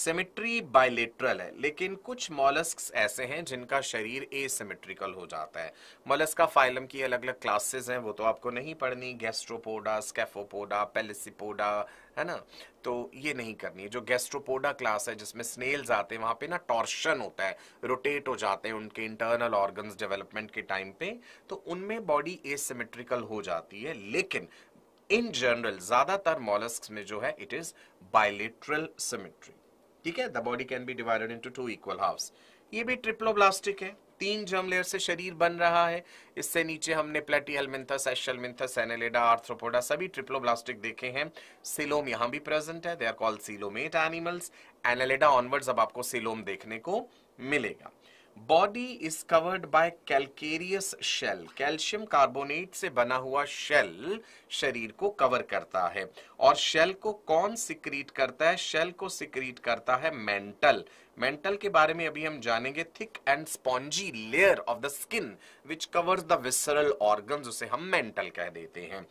symmetry bilateral है लेकिन कुछ मॉलस्क ऐसे हैं जिनका शरीर एसिमेट्रिकल हो जाता है मोलस्क का फाइलम की अलग अलग क्लासेस हैं वो तो आपको नहीं पढ़नी गैस्ट्रोपोडा स्कैफोपोडा पेलिसिपोडा है ना तो ये नहीं करनी है जो गैस्ट्रोपोडा क्लास है जिसमें स्नेल्स आते हैं वहाँ पे ना टॉर्शन होता है रोटेट हो जाते हैं उनके इंटरनल ऑर्गन्स डेवलपमेंट के टाइम पे तो उनमें बॉडी एसिमेट्रिकल हो जाती है लेकिन इन जनरल ज्यादातर मॉलस्क में जो है इट इज बायोलिट्रल सिमेट्री ठीक है the body can be divided into two equal halves ये भी ट्रिप्लोब्लास्टिक है तीन जर्म लेयर से शरीर बन रहा है इससे नीचे हमने Platyhelminthes Aschelminthes Annelida Arthropoda सभी ट्रिप्लोब्लास्टिक देखे हैं सिलोम यहां भी प्रेजेंट है they are called coelomate animals Annelida onwards अब आपको सिलोम देखने को मिलेगा body is covered by calcareous shell calcium carbonate से बना हुआ शेल शरीर को कवर करता है और शेल को कौन सिक्रीट करता है शेल को सिक्रीट करता है मेंटल मेंटल के बारे में अभी हम जानेंगे thick and spongy layer of the skin which covers the visceral organs उसे हम मेंटल कह देते हैं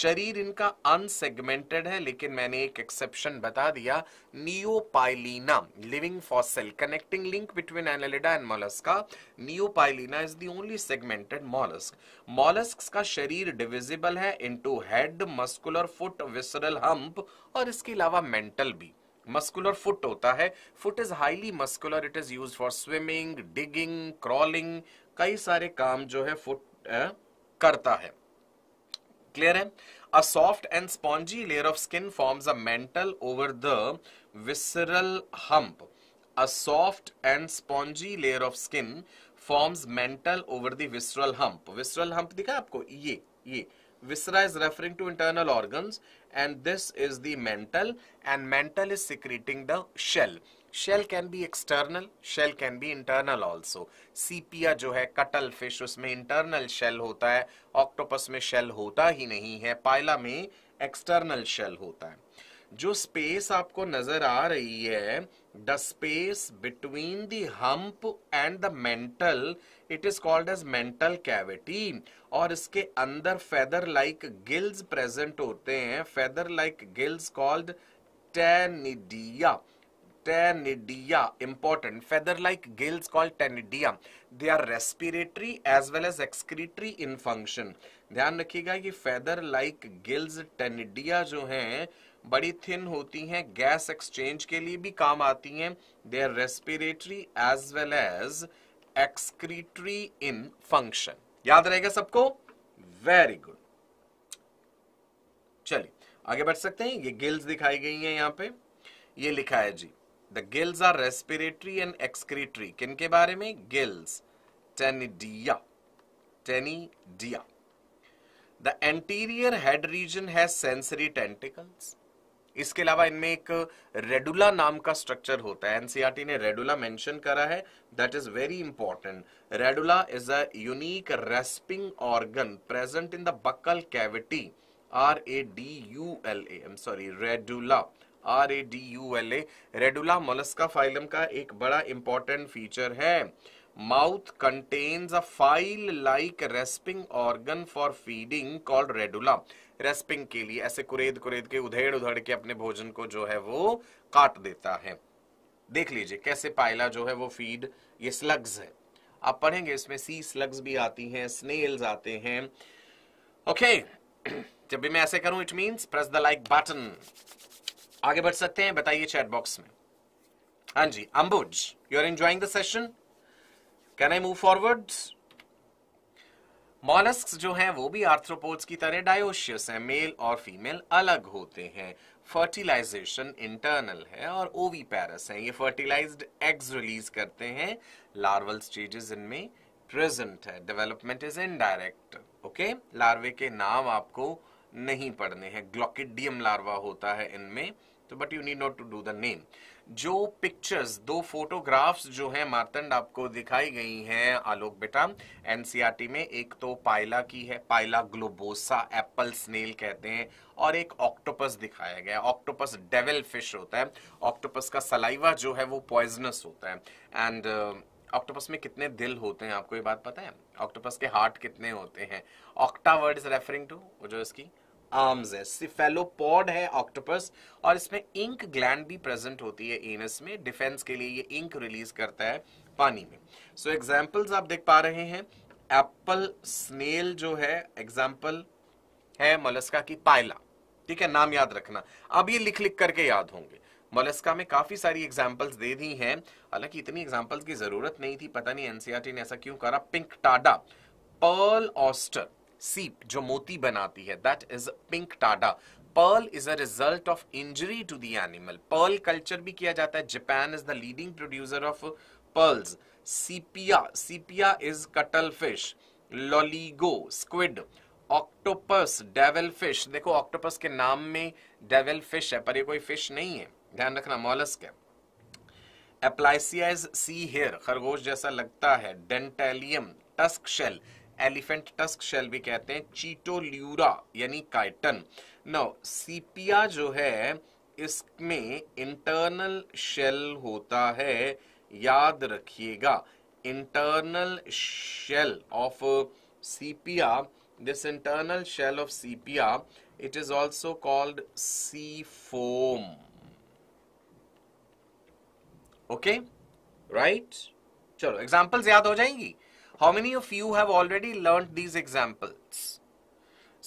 शरीर इनका अनसेगमेंटेड है लेकिन मैंने एक एक्सेप्शन बता दिया Neopilina living fossil connecting link between Annelida and Mollusca Neopilina is the only segmented mollusc mollusc का शरीर डिविजिबल है into head muscular foot visceral hump और इसके अलावा मेंटल भी मस्कुलर फुट होता है foot is highly muscular it is use for swimming digging crawling कई सारे काम जो है फुट करता है क्लियर है a soft and spongy layer of skin forms a mantle over the visceral hump a soft and spongy layer of skin forms mantle over the visceral hump visceral hump दिखा आपको ये ये viscera is referring to internal organs and this is the mantle and mantle is secreting the shell shell can be external shell can be internal also sepia jo hai cuttlefish उसमें internal shell hota hai octopus mein shell hota hi nahi hai pila mein external shell hota hai जो space आपको नजर आ रही है the space between the hump and the mantle it is called as mantle cavity और इसके अंदर feather like gills present होते हैं feather like gills called ctenidia ctenidia important feather like gills called ctenidia they are respiratory as well as excretory in function ध्यान रखिएगा कि feather like gills टेनिडिया जो हैं बड़ी थिन होती हैं गैस एक्सचेंज के लिए भी काम आती हैं they are respiratory as well as excretory in function याद रहेगा सबको वेरी गुड चलिए आगे बढ़ सकते हैं ये गिल्स दिखाई गई हैं यहां पे ये लिखा है जी the gills are respiratory and excretory किन के बारे में gills ctenidia ctenidia the anterior head region has sensory tentacles इसके अलावा इनमें एक रेडुला नाम का स्ट्रक्चर होता है एनसीआरटी e ने रेडुला मेंशन करा है that is very important radula is a unique rasping organ present in the buccal cavity R A D U L M sorry radula R A D U L A radula Mollusca phylum का एक बड़ा important feature है mouth contains a file like rasping organ for feeding called radula rasping के लिए ऐसे कुरेद कुरेद के उधेड़ उधेड़ के अपने भोजन को जो है वो काट देता है देख लीजिए कैसे पायला जो है वो फीड ये स्लग्स है आप पढ़ेंगे इसमें सी स्लग्स भी आती हैं स्नेल्स आते हैं ओके जब भी मैं ऐसे करूं it means press the like button आगे बढ़ सकते हैं बताइए चैट बॉक्स में हाँ जी Ambuj you are enjoying the session can I move forwards mollusc जो हैं वो भी आर्थ्रोपोड्स की तरह डायोशियस हैं मेल और फीमेल अलग होते हैं फर्टिलाइजेशन इंटरनल है और ओवी पैरस हैं ये फर्टिलाइज्ड एग्स रिलीज करते हैं लार्वल स्टेजेस इनमें प्रेजेंट है development is indirect okay larvae के नाम आपको नहीं पढ़ने हैं ग्लोकिडियम लार्वा होता है इनमें तो but you need not to do the name जो पिक्चर्स दो फोटोग्राफ्स जो है मारतंड आपको दिखाई गई हैं आलोक बेटा एनसीआरटी e में एक तो पायला की है पायला ग्लोबोसा एप्पल स्नेल कहते हैं और एक ऑक्टोपस दिखाया गया ऑक्टोपस डेविल फिश होता है ऑक्टोपस का सलाइवा जो है वो पॉइजनस होता है एंड ऑक्टोपस uh, में कितने दिल होते हैं आपको ये बात पता है ऑक्टोपस के हार्ट कितने होते हैं octa word is referring to जो इसकी आर्म्स है सिफेलोपॉड है ऑक्टोपस और इसमें इंक ग्लैंड भी प्रेजेंट होती है एनस में डिफेंस के लिए ये इंक रिलीज करता है पानी में सो so, एग्जांपल्स आप देख पा रहे हैं एप्पल स्नेल जो है एग्जांपल है मोलस्का की पायला ठीक है नाम याद रखना अब ये लिख लिख करके याद होंगे मोलस्का में काफी सारी एग्जाम्पल्स दे दी हैं हालांकि इतनी एग्जाम्पल्स की जरूरत नहीं थी पता नहीं एनसीआरटी e ने ऐसा क्यों करा पिंक टाडा पर्ल ऑस्टर सीप जो मोती बनाती है that is Pinctada pearl is a result of injury to the animal pearl culture भी किया जाता है Japan is the leading producer of pearls Sepia Sepia is cuttlefish Loligo squid octopus devil fish देखो octopus के नाम में devil fish है पर ये कोई फिश नहीं है ध्यान रखना मोलस्क है एप्लाइसिया इज सी हेयर खरगोश जैसा लगता है Dentalium tusk shell elephant tusk shell भी कहते हैं चीटोल्यूरा यानी काइटन नौ सीपिया जो है इसमें इंटरनल शेल होता है याद रखिएगा internal shell of Sepia this internal shell of Sepia it is also called sea foam okay right चलो एग्जाम्पल्स याद हो जाएंगी how many of you have already learn these examples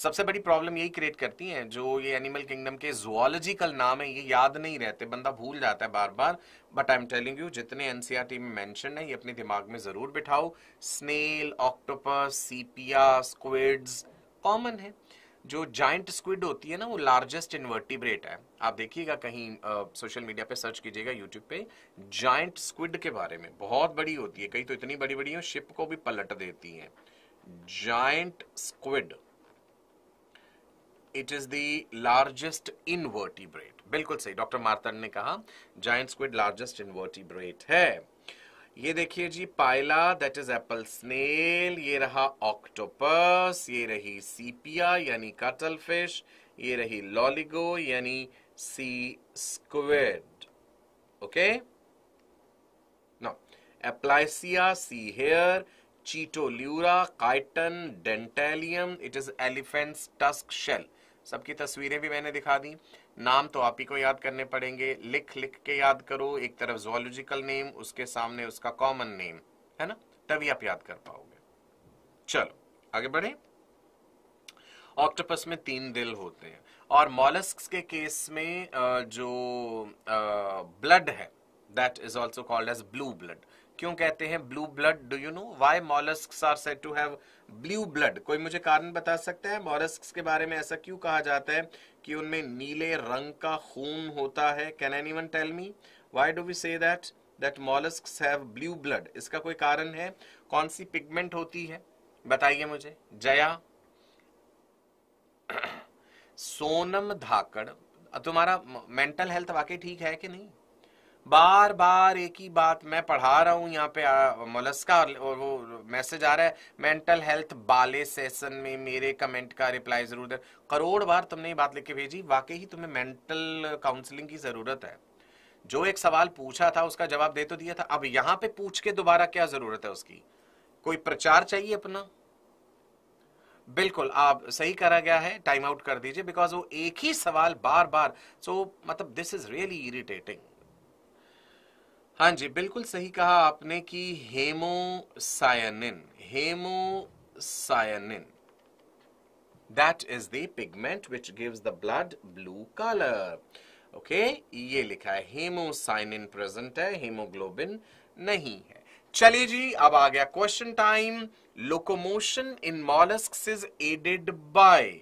सबसे बड़ी प्रॉब्लम यही क्रिएट करती हैं जो ये एनिमल किंगडम के जोलॉजिकल नाम है ये याद नहीं रहते बंदा भूल जाता है बार बार but I am telling you जितने एनसीआरटी e में मैंशन है ये अपने दिमाग में ज़रूर बिठाओ snail octopus Sepia squids common है जो जाइंट स्क्विड होती है ना वो लार्जेस्ट इनवर्टिब्रेट है आप देखिएगा कहीं सोशल मीडिया पे सर्च कीजिएगा यूट्यूब पे जाइंट स्क्विड के बारे में बहुत बड़ी होती है कई तो इतनी बड़ी बड़ी है शिप को भी पलट देती है giant squid it is the largest invertebrate बिल्कुल सही डॉक्टर मार्तन ने कहा जाइंट स्क्विड लार्जेस्ट इनवर्टिब्रेट है ये देखिए जी पायला दैट इज एप्पल स्नेल ये रहा ऑक्टोपस ये रही सीपिया यानी कटल फिश ये रही लॉलीगो यानी सी स्क्विड ओके ना Aplysia sea hare Chaetopleura chiton Dentalium it is elephant's tusk shell सबकी तस्वीरें भी मैंने दिखा दी नाम तो आप ही को याद करने पड़ेंगे लिख लिख के याद करो एक तरफ जोलॉजिकल नेम उसके सामने उसका कॉमन नेम है ना तभी आप याद कर पाओगे चलो आगे बढ़े ऑक्टोपस में तीन दिल होते हैं और मॉलस्क के केस में जो ब्लड है that is also called as blue blood क्यों कहते हैं blue blood do you know why mollusc are said to have blue blood कोई मुझे कारण बता सकता है मॉलस्क के बारे में ऐसा क्यों कहा जाता है कि उनमें नीले रंग का खून होता है can anyone tell me why do we say that that mollusc have blue blood इसका कोई कारण है कौन सी पिगमेंट होती है बताइए मुझे जया सोनम धाकड़ तुम्हारा मेंटल हेल्थ वाकई ठीक है कि नहीं बार बार एक ही बात मैं पढ़ा रहा हूँ यहाँ पे मोलस्का और वो मैसेज आ रहा है मेंटल हेल्थ बाले सेशन में मेरे कमेंट का रिप्लाई जरूर दे करोड़ बार तुमने ये बात लिख के भेजी वाकई ही तुम्हें मेंटल काउंसलिंग की ज़रूरत है जो एक सवाल पूछा था उसका जवाब दे तो दिया था अब यहाँ पे पूछ के दोबारा क्या ज़रूरत है उसकी कोई प्रचार चाहिए अपना बिल्कुल आप सही करा गया है टाइम आउट कर दीजिए बिकॉज वो एक ही सवाल बार बार सो so, मतलब दिस इज रियली इरिटेटिंग हाँ जी बिल्कुल सही कहा आपने कि haemocyanin haemocyanin that is the pigment which gives the blood blue colour okay ये लिखा है हेमोसाइनिन प्रेजेंट है हेमोग्लोबिन नहीं है चलिए जी अब आ गया question time locomotion in mollusc is aided by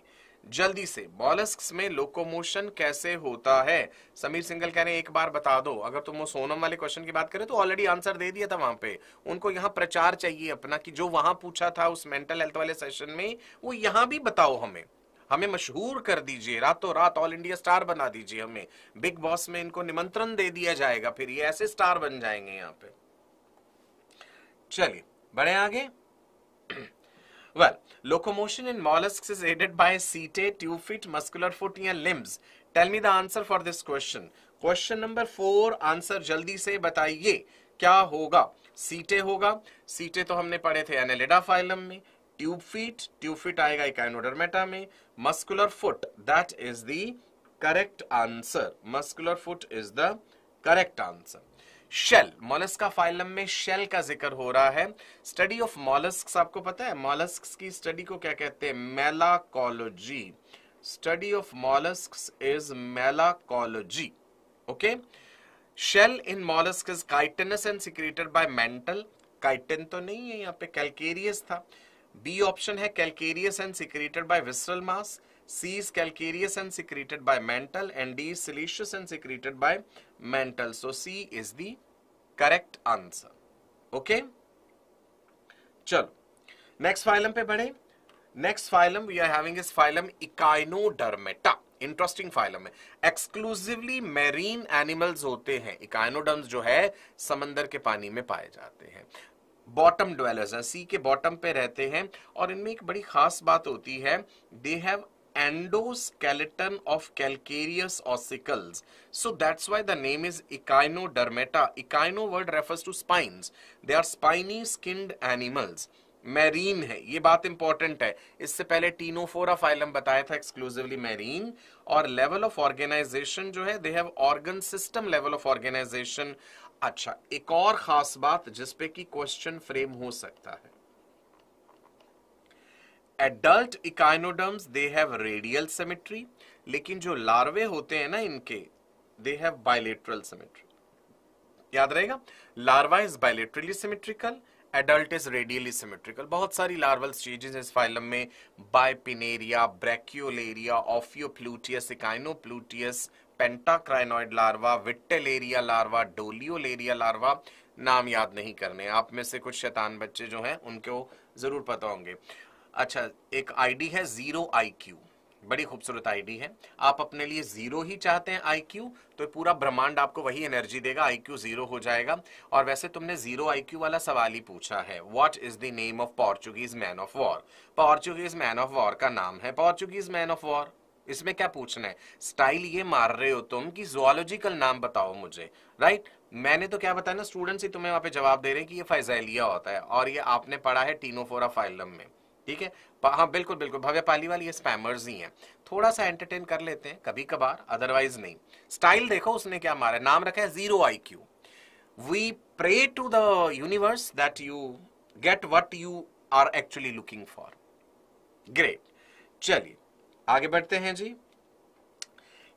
जल्दी से मॉलस्क में लोकोमोशन कैसे होता है समीर सिंगल कह रहे हैं एक बार बता दो अगर तुम वो सोनम वाले क्वेश्चन की बात करें तो ऑलरेडी आंसर दे दिया था वहां पे उनको यहाँ प्रचार चाहिए अपना कि जो वहां पूछा था उस मेंटल हेल्थ वाले सेशन में वो यहाँ भी बताओ हमें हमें मशहूर कर दीजिए रातों रात ऑल इंडिया स्टार बना दीजिए हमें बिग बॉस में इनको निमंत्रण दे दिया जाएगा फिर ये ऐसे स्टार बन जाएंगे यहाँ पे चलिए बढ़े आगे well well, Locomotion in mollusks is aided by setae, tube feet, muscular foot या limbs. Tell me the answer for this question. Question number four answer जल्दी से बताइए क्या होगा सीटे होगा सीटे तो हमने पढ़े थे एनेलिडा फाइलम में ट्यूब फीट ट्यूब फीट आएगा इकाइनोडर्मेटा में muscular foot that is the correct answer muscular foot is the correct answer shell Mollusca phylum में शेल का जिक्र हो रहा है स्टडी ऑफ मॉलस्क आपको पता है मॉलस्क की स्टडी को क्या कहते हैं malacology study of mollusc is malacology okay shell in mollusc is chitinous and secreted by mantle chitin तो नहीं है यहाँ पे कैलकेरियस था बी ऑप्शन है calcareous and secreted by visceral mass C is calcareous and secreted by mantle and D siliceous and secreted by mental. So C is the correct answer. Okay? चलो next phylum पे बढ़े next phylum we are having is phylum Echinodermata interesting phylum है exclusively marine animals होते हैं echinoderms जो है समंदर के पानी में पाए जाते हैं बॉटम ड्वेलर्स हैं सी के बॉटम पे रहते हैं और इनमें एक बड़ी खास बात होती है they have endoskeleton of calcareous ossicles. So that's why the name is echinodermata. Echino word refers to spines. They are spiny skinned animals. Marine है ये बात इंपॉर्टेंट है इससे पहले टीनोफोरा फाइलम बताया था एक्सक्लूसिवली मैरीन और लेवल ऑफ ऑर्गेनाइजेशन जो है they have organ system level of organisation अच्छा एक और खास बात जिसपे की क्वेश्चन फ्रेम हो सकता है adult echinoderms they have radial symmetry लेकिन जो लार्वे होते हैं ना इनके दे हैव बायलेटरल सिमेट्री याद रहेगा larva is bilaterally symmetrical adult is radially symmetrical बहुत सारी लार्वल स्टेजेस इस फाइलम में bipinnaria brachiolaria ophiopluteus echinopluteus pentacrinoid larva vitellaria larva doliolaria larva नाम याद नहीं करने आप में से कुछ शैतान बच्चे जो हैं उनको जरूर पता होंगे अच्छा एक आईडी है जीरो आई बड़ी खूबसूरत आईडी है आप अपने लिए जीरो ही चाहते हैं आईक्यू तो पूरा ब्रह्मांड आपको वही एनर्जी देगा आईक्यू जीरो हो जाएगा और वैसे तुमने जीरो आईक्यू वाला सवाल ही पूछा है what is the name of Portuguese man of war Portuguese man of war का नाम है पोर्चुगीज मैन ऑफ वॉर इसमें क्या पूछना है स्टाइल ये मार रहे हो तुम कि जोलॉजिकल नाम बताओ मुझे राइट right? मैंने तो क्या बताया ना स्टूडेंट्स ही तुम्हें वहां पे जवाब दे रहे हैं कि ये फैजैलिया होता है और ये आपने पढ़ा है टीनोफोरा फाइलम में ठीक है हाँ बिल्कुल बिल्कुल भव्य पाली वाली ये स्पैमर्स ही हैं थोड़ा सा एंटरटेन कर लेते हैं कभी कभार अदरवाइज नहीं स्टाइल देखो उसने क्या मारा नाम रखा है zero I Q we pray to the universe that you get what you are actually looking for great चलिए आगे बढ़ते हैं जी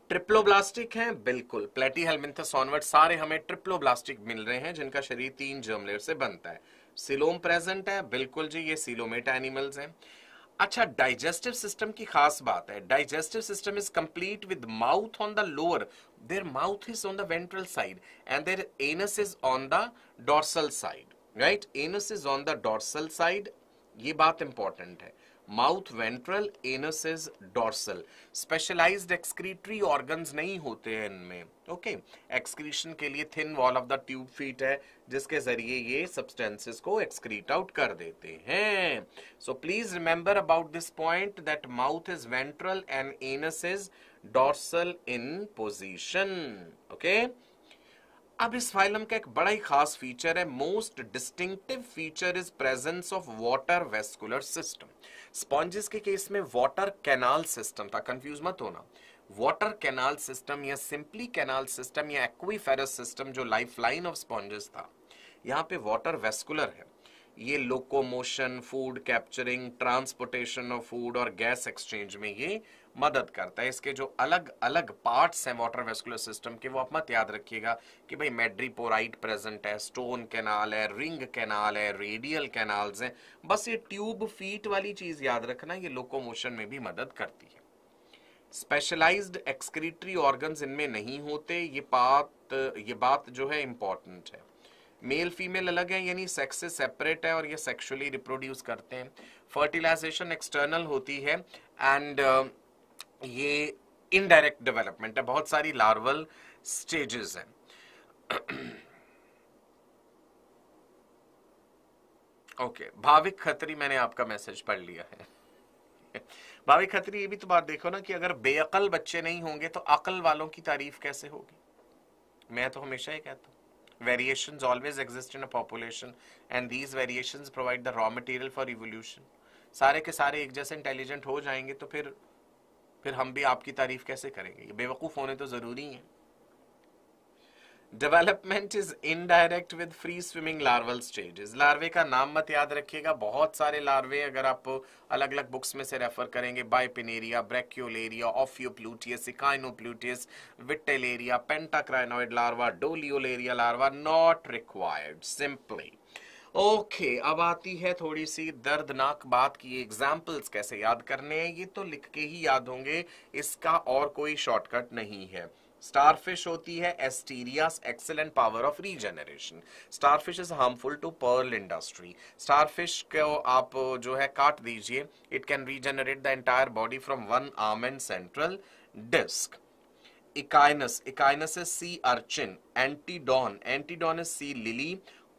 ट्रिप्लोब्लास्टिक हैं बिल्कुल प्लेटी हेलमिंथस ऑनवर्ड सारे हमें ट्रिप्लोब्लास्टिक मिल रहे हैं जिनका शरीर तीन जर्मलेयर से बनता है सिलोम प्रेजेंट है बिल्कुल जी ये सिलोमेट एनिमल्स हैं अच्छा डाइजेस्टिव सिस्टम की खास बात है digestive system is complete with mouth on the lower their mouth is on the ventral side and their anus is on the dorsal side right anus is on the dorsal side ये बात important है mouth ventral anuses dorsal specialized excretory organs नहीं होते हैं इनमें okay okay? Excretion के लिए thin wall of the tube feet है जिसके जरिए ये सब्सटेंसेस को एक्सक्रीट आउट कर देते हैं so please remember about this point that mouth is ventral and anus is in position okay अब इस फाइलम का एक बड़ा ही खास फीचर है most distinctive feature is presence of water vascular system sponges के केस में वाटर कैनाल सिस्टम था कंफ्यूज मत होना वाटर कैनाल सिस्टम या सिंपली कैनाल सिस्टम या एक्वीफेरस सिस्टम जो लाइफ लाइन ऑफ स्पॉन्जेस था यहाँ पे वाटर वेस्कुलर है ये locomotion food capturing transportation of food और गैस एक्सचेंज में ये मदद करता है इसके जो अलग अलग पार्ट्स हैं वाटर वेस्कुलर सिस्टम के वो आप मत याद रखिएगा कि भाई मेड्रीपोराइट प्रेजेंट है स्टोन कैनाल है रिंग कैनाल है रेडियल कैनाल्स हैं बस ये ट्यूब फीट वाली चीज़ याद रखना ये लोकोमोशन में भी मदद करती है स्पेशलाइज्ड एक्सक्रीटरी ऑर्गन्स इनमें नहीं होते ये बात ये बात जो है इंपॉर्टेंट है मेल फीमेल अलग है यानी सेक्स से सेपरेट है और ये सेक्सुअली रिप्रोड्यूस करते हैं फर्टिलाइजेशन एक्सटर्नल होती है एंड uh, ये इनडायरेक्ट डेवलपमेंट है बहुत सारी लार्वल स्टेजेस हैं ओके okay, भाविक खतरी मैंने आपका मैसेज पढ़ लिया है भाविक खतरी ये भी तो बात देखो ना कि अगर बेअकल बच्चे नहीं होंगे तो अकल वालों की तारीफ कैसे होगी मैं तो हमेशा ही कहता हूँ Variations always exist in a population and these variations provide the raw material for evolution. सारे के सारे एक जैसे इंटेलिजेंट हो जाएंगे तो fir फिर हम भी आपकी तारीफ कैसे करेंगे bewakoof hone to zaruri hai development is indirect with free swimming larval stages larvae का नाम मत याद रखिएगा बहुत सारे लार्वे अगर आप अलग अलग बुक्स में से रेफर करेंगे bipinnaria brachiolaria ophiopluteus echinopluteus vitellaria pentacrinoid larva doliolaria larva not required simply okay okay, अब आती है थोड़ी सी दर्दनाक बात की एग्जाम्पल्स कैसे याद करने हैं ये तो लिख के ही याद होंगे इसका और कोई शॉर्टकट नहीं है स्टारफिश होती है Asterias excellent power of regeneration starfish is harmful to pearl industry starfish को आप जो है काट दीजिए it can regenerate the entire body from one arm and central disc Echinus Echinus is sea urchin Antedon Antedon is sea lily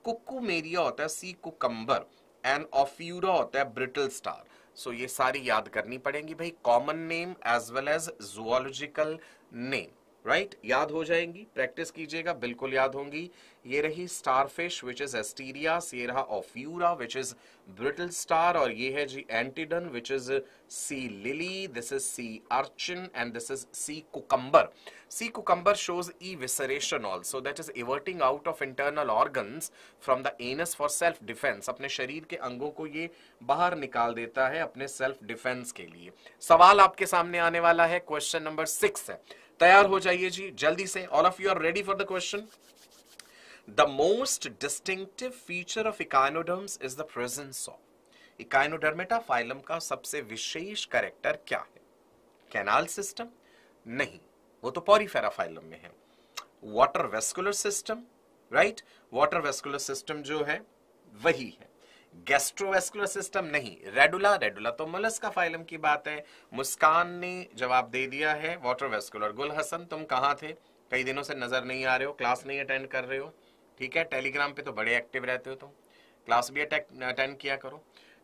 Cucumaria होता है सी cucumber and ऑफ्यूरा होता है ब्रिटल स्टार सो ये सारी याद करनी पड़ेंगी भाई common name as well as zoological name right right? याद हो जाएंगी प्रैक्टिस कीजिएगा बिल्कुल याद होंगी ये रही स्टारफिश विच इज एस्टीरिया ये रहा Ophiura which is brittle star और ये है जी Antedon which is sea lily this is sea urchin and this is sea cucumber sea cucumber shows evisceration also that is everting out of internal organ from the anus for self defence अपने शरीर के अंगों को ये बाहर निकाल देता है अपने सेल्फ डिफेंस के लिए सवाल आपके सामने आने वाला है क्वेश्चन नंबर सिक्स है तैयार हो जाइए जी जल्दी से all of you are ready for the question the most distinctive feature of echinoderms is the presence of Echinodermata phylum का सबसे विशेष कैरेक्टर क्या है कैनाल सिस्टम नहीं वो तो पॉरीफेरा फाइलम में है water vascular system right water vascular system जो है वही है गैस्ट्रोवेस्कुलर सिस्टम नहीं रेडुला रेडुला तो मुलस का फाइलम की बात है मुस्कान ने जवाब दे दिया है वाटर वेस्कुलर गुल हसन तुम कहाँ थे कई दिनों से नजर नहीं आ रहे हो क्लास नहीं अटेंड कर रहे हो ठीक है टेलीग्राम पे तो बड़े एक्टिव रहते हो तुम क्लास भी अटेंड किया करो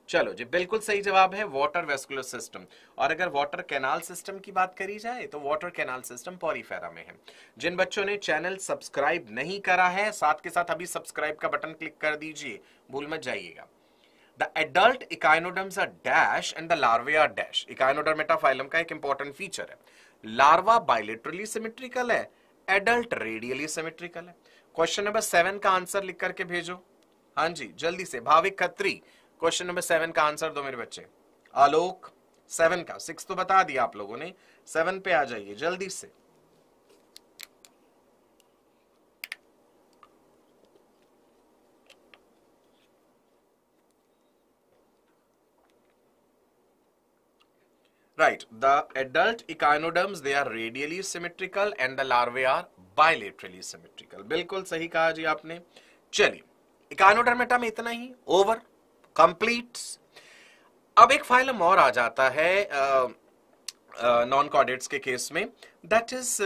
चलो जी बिल्कुल सही जवाब है वाटर वेस्कुलर सिस्टम और अगर वाटर कैनाल सिस्टम की बात करी जाए तो वाटर कैनाल सिस्टम पॉरीफेरा में है जिन बच्चों ने चैनल सब्सक्राइब नहीं करा है साथ के साथ अभी सब्सक्राइब का बटन क्लिक कर दीजिए भूल मत जाइएगा The adult echinoderms are dash and the larvae are dash. Echinodermata phylum का एक important feature है लार्वा bilaterally symmetrical है एडल्ट रेडियली सिमेट्रिकल है क्वेश्चन नंबर सेवन का आंसर लिख करके भेजो हाँ जी जल्दी से Bhavik Khatri question number seven का आंसर दो मेरे बच्चे आलोक सेवन का सिक्स तो बता दिया आप लोगों ने सेवन पे आ जाइए जल्दी से Right, the adult echinoderms they are radially symmetrical and the larvae are bilaterally symmetrical. bilkul sahi kaha ji aapne आपने चलिए mein itna hi over over ab ek phylum aur aa jata hai uh, non chordates के case में that is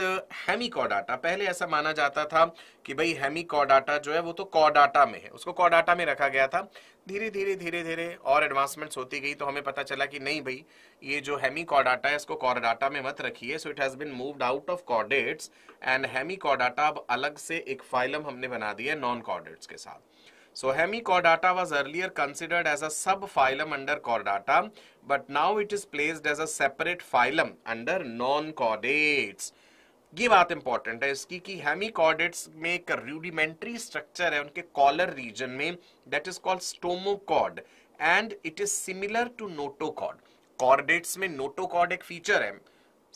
Hemichordata पहले ऐसा माना जाता था कि भाई हैमी कॉडाटा जो है वो तो कॉडाटा में है उसको कॉडाटा में रखा गया था धीरे धीरे धीरे धीरे और एडवांसमेंट्स होती गई तो हमें पता चला कि नहीं भाई ये जो हैमी कॉडाटा है इसको कॉडाटा में मत रखिए so it has been moved out of chordates and Hemichordata अब अलग से एक फाइलम हमने बना दिया नॉन कॉडेट्स के साथ So Hemichordata was earlier considered as a subphylum under Chordata, but now it is placed as a separate phylum under non-chordates. ये बात इंपॉर्टेंट है इसकी कि हेमी कॉर्डेट्स में एक रूडिमेंट्री स्ट्रक्चर है उनके कॉलर रीजन में that is called stomochord and it is similar to notochord chordates में नोटोकॉर्ड एक फीचर है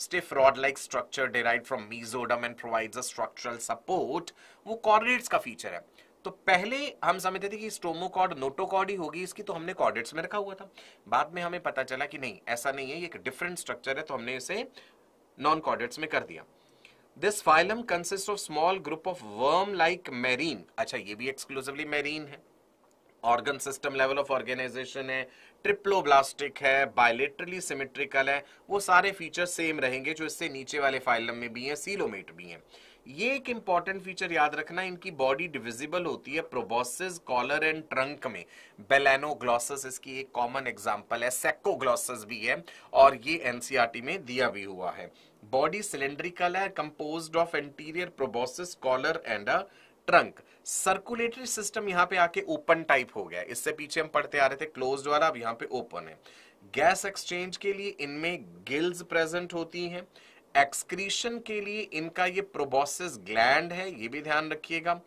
stiff rod like structure derive from mesoderm and provides a structural support वो chordates का फीचर है तो पहले हम समझते थे कि स्टोमोकॉड नोटोकॉड ही होगी इसकी तो हमने कॉर्डेट्स में रखा हुआ था बाद में हमें पता चला कि नहीं ऐसा नहीं है ये एक डिफरेंट स्ट्रक्चर है तो हमने इसे नॉन कॉर्डेट्स में कर दिया this phylum consist of small group of worm like marine अच्छा ये भी एक्सक्लूसिवली मेरीन है organ system level of organisation है ट्रिप्लोब्लास्टिक है बायोलेट्रली सिमेट्रिकल है वो सारे फीचर सेम रहेंगे जो इससे नीचे वाले फाइलम में भी हैं सीलोमेट भी हैं ये एक इंपॉर्टेंट फीचर याद रखना इनकी बॉडी डिविजिबल होती है प्रोबोसिस कॉलर एंड ट्रंक में बेलेनो बेलेनोग्लॉसस इसकी एक कॉमन एग्जांपल है सेकोग्लॉसस भी है और ये एनसीईआरटी e में दिया भी हुआ है बॉडी सिलेंड्रिकल है compose of anterior proboscis collar and a trunk circulatory system यहाँ पे आके ओपन टाइप हो गया इससे पीछे हम पढ़ते आ रहे थे क्लोज वाला अब यहाँ पे ओपन है गैस एक्सचेंज के लिए इनमें गिल्स प्रेजेंट होती हैं एक्सक्रीशन के लिए इनका ये प्रोबोसिस ग्लैंड है ये भी ध्यान रखिएगा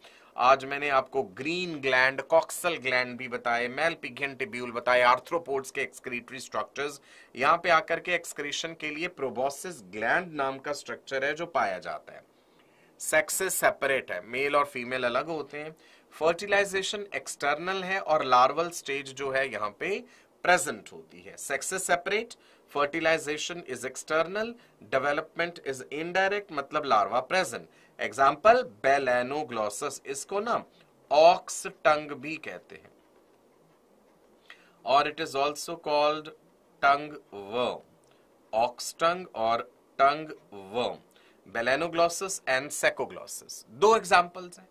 आज मैंने आपको ग्रीन ग्लैंड कॉक्सल ग्लैंड भी बताए मेल पिघियन टिब्यूल बताए आर्थ्रोपोड्स के एक्सक्रीटरी स्ट्रक्चर्स यहाँ पे आकर के एक्सक्रीशन के लिए प्रोबोसिस ग्लैंड नाम का स्ट्रक्चर है जो पाया जाता है सेक्सेस सेपरेट है मेल और फीमेल अलग होते हैं फर्टिलाइजेशन एक्सटर्नल है और लार्वल स्टेज जो है यहाँ पे प्रेजेंट होती है sexes separate fertilization is external development is indirect मतलब लार्वा प्रेजेंट एग्जाम्पल बेलेनोग्लॉसस इसको ना ऑक्स टंग भी कहते हैं और it is also called tongue worm ox tongue और टंग वर्म बेलेनोग्लॉसिस एंड सेकोग्लॉसिस दो एग्जाम्पल्स हैं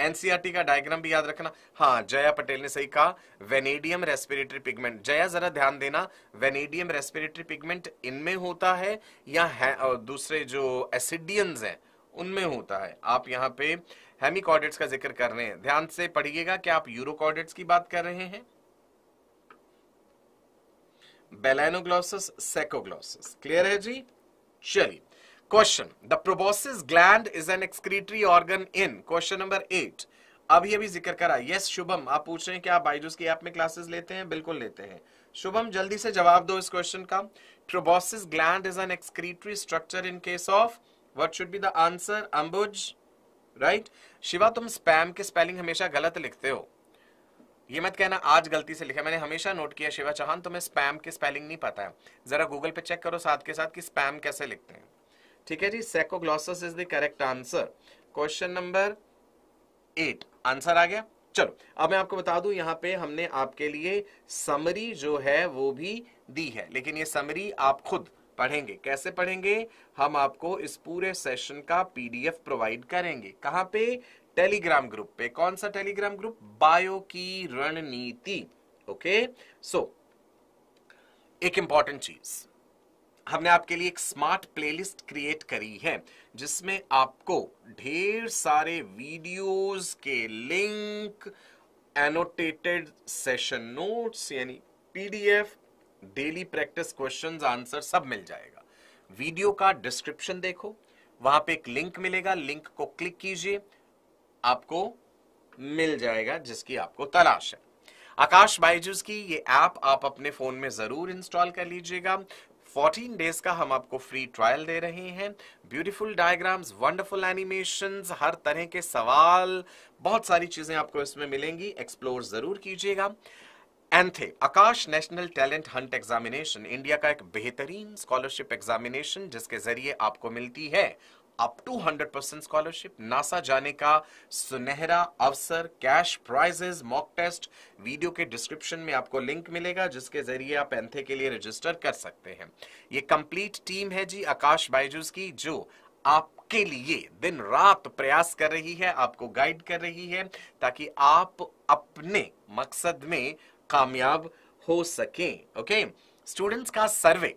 एनसीआरटी का डायग्राम भी याद रखना हाँ जया पटेल ने सही कहा वेनेडियम रेस्पिरेटरी पिगमेंट जया जरा ध्यान देना वेनेडियम रेस्पिरेटरी पिगमेंट इनमें होता है या है, दूसरे जो एसिडियंस हैं उनमें होता है आप यहाँ पे हेमिकॉर्डेट्स का जिक्र कर रहे हैं ध्यान से पढ़िएगा क्या आप यूरोकॉर्डेट्स की बात कर रहे हैं बेलाइनोग्लॉसिस सेकोग्लॉसिस क्लियर है जी चलिए question the proboscis gland is an excretory organ in question number eight अभी अभी जिक्र करा यस yes, शुभम आप पूछ रहे हैं कि आप बाइजूस की ऐप में क्लासेस लेते हैं बिल्कुल लेते हैं शुभम जल्दी से जवाब दो इस क्वेश्चन का proboscis gland is an excretory structure in case of what should be the answer Ambuj right Shiva तुम स्पैम के स्पेलिंग हमेशा गलत लिखते हो ये मत कहना आज गलती से लिखा मैंने हमेशा नोट किया शिवा चौहान तुम्हें स्पैम की स्पेलिंग नहीं पता है जरा गूगल पे चेक करो साथ के साथ कि स्पैम कैसे लिखते हैं ठीक है जी Saccoglossus is the correct answer question number eight answer आ गया चलो अब मैं आपको बता दूं यहाँ पे हमने आपके लिए समरी जो है वो भी दी है लेकिन ये समरी आप खुद पढ़ेंगे कैसे पढ़ेंगे हम आपको इस पूरे सेशन का पीडीएफ प्रोवाइड करेंगे कहाँ पे टेलीग्राम ग्रुप पे कौन सा टेलीग्राम ग्रुप बायो की रणनीति ओके सो एक इंपॉर्टेंट चीज हमने आपके लिए एक स्मार्ट प्लेलिस्ट क्रिएट करी है जिसमें आपको ढेर सारे वीडियोस के लिंक एनोटेटेड सेशन नोट्स यानी PDF daily practice questions answer सब मिल जाएगा वीडियो का डिस्क्रिप्शन देखो वहां पे एक लिंक मिलेगा लिंक को क्लिक कीजिए आपको मिल जाएगा जिसकी आपको तलाश है आकाश बाइजूस की ये ऐप आप, आप अपने फोन में जरूर इंस्टॉल कर लीजिएगा 14 डेज का हम आपको फ्री ट्रायल दे रहे हैं ब्यूटीफुल डायग्राम्स वंडरफुल एनिमेशन हर तरह के सवाल बहुत सारी चीजें आपको इसमें मिलेंगी एक्सप्लोर जरूर कीजिएगा ANTHE Aakash national talent hunt examination India का एक बेहतरीन स्कॉलरशिप एग्जामिनेशन जिसके जरिए आपको मिलती है up to 100 percent scholarship NASA जाने का सुनहरा अवसर cash prizes mock test video के डिस्क्रिप्शन में आपको लिंक मिलेगा जिसके जरिए आप एंथे e के लिए रजिस्टर कर सकते हैं ये कंप्लीट टीम है जी आकाश बायजूस की जो आपके लिए दिन रात प्रयास कर रही है आपको गाइड कर रही है ताकि आप अपने मकसद में कामयाब हो सकें ओके स्टूडेंट्स का सर्वे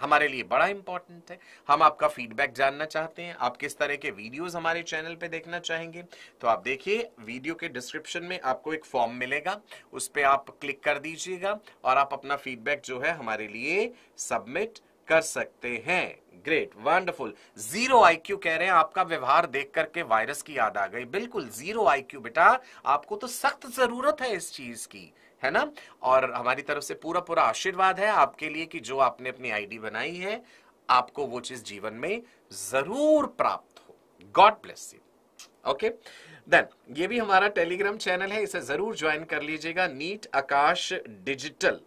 हमारे लिए बड़ा इंपॉर्टेंट है हम आपका फीडबैक जानना चाहते हैं आप किस तरह के वीडियोस हमारे चैनल पे देखना चाहेंगे तो आप देखिए वीडियो के डिस्क्रिप्शन में आपको एक फॉर्म मिलेगा उस पर आप क्लिक कर दीजिएगा और आप अपना फीडबैक जो है हमारे लिए सबमिट कर सकते हैं ग्रेट वंडरफुल जीरो आईक्यू कह रहे हैं आपका व्यवहार देख करके वायरस की याद आ गई बिल्कुल जीरो आईक्यू बेटा आपको तो सख्त जरूरत है इस चीज की है ना और हमारी तरफ से पूरा पूरा आशीर्वाद है आपके लिए कि जो आपने अपनी आईडी बनाई है आपको वो चीज जीवन में जरूर प्राप्त हो God bless you okay then ये भी हमारा टेलीग्राम चैनल है इसे जरूर ज्वाइन कर लीजिएगा NEET Aakash digital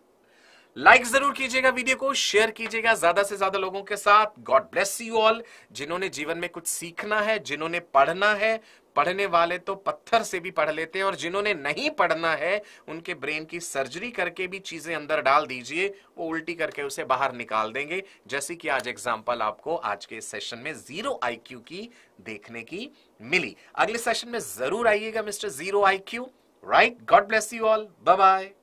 like like जरूर कीजिएगा वीडियो को शेयर कीजिएगा ज्यादा से ज्यादा लोगों के साथ गॉड ब्लेस यू ऑल जिन्होंने जीवन में कुछ सीखना है जिन्होंने पढ़ना है पढ़ने वाले तो पत्थर से भी पढ़ लेते हैं और जिन्होंने नहीं पढ़ना है उनके ब्रेन की सर्जरी करके भी चीजें अंदर डाल दीजिए वो उल्टी करके उसे बाहर निकाल देंगे जैसे कि आज एग्जाम्पल आपको आज के सेशन में जीरो आई की देखने की मिली अगले सेशन में जरूर आइएगा mister zero Q right God bless you all bye bye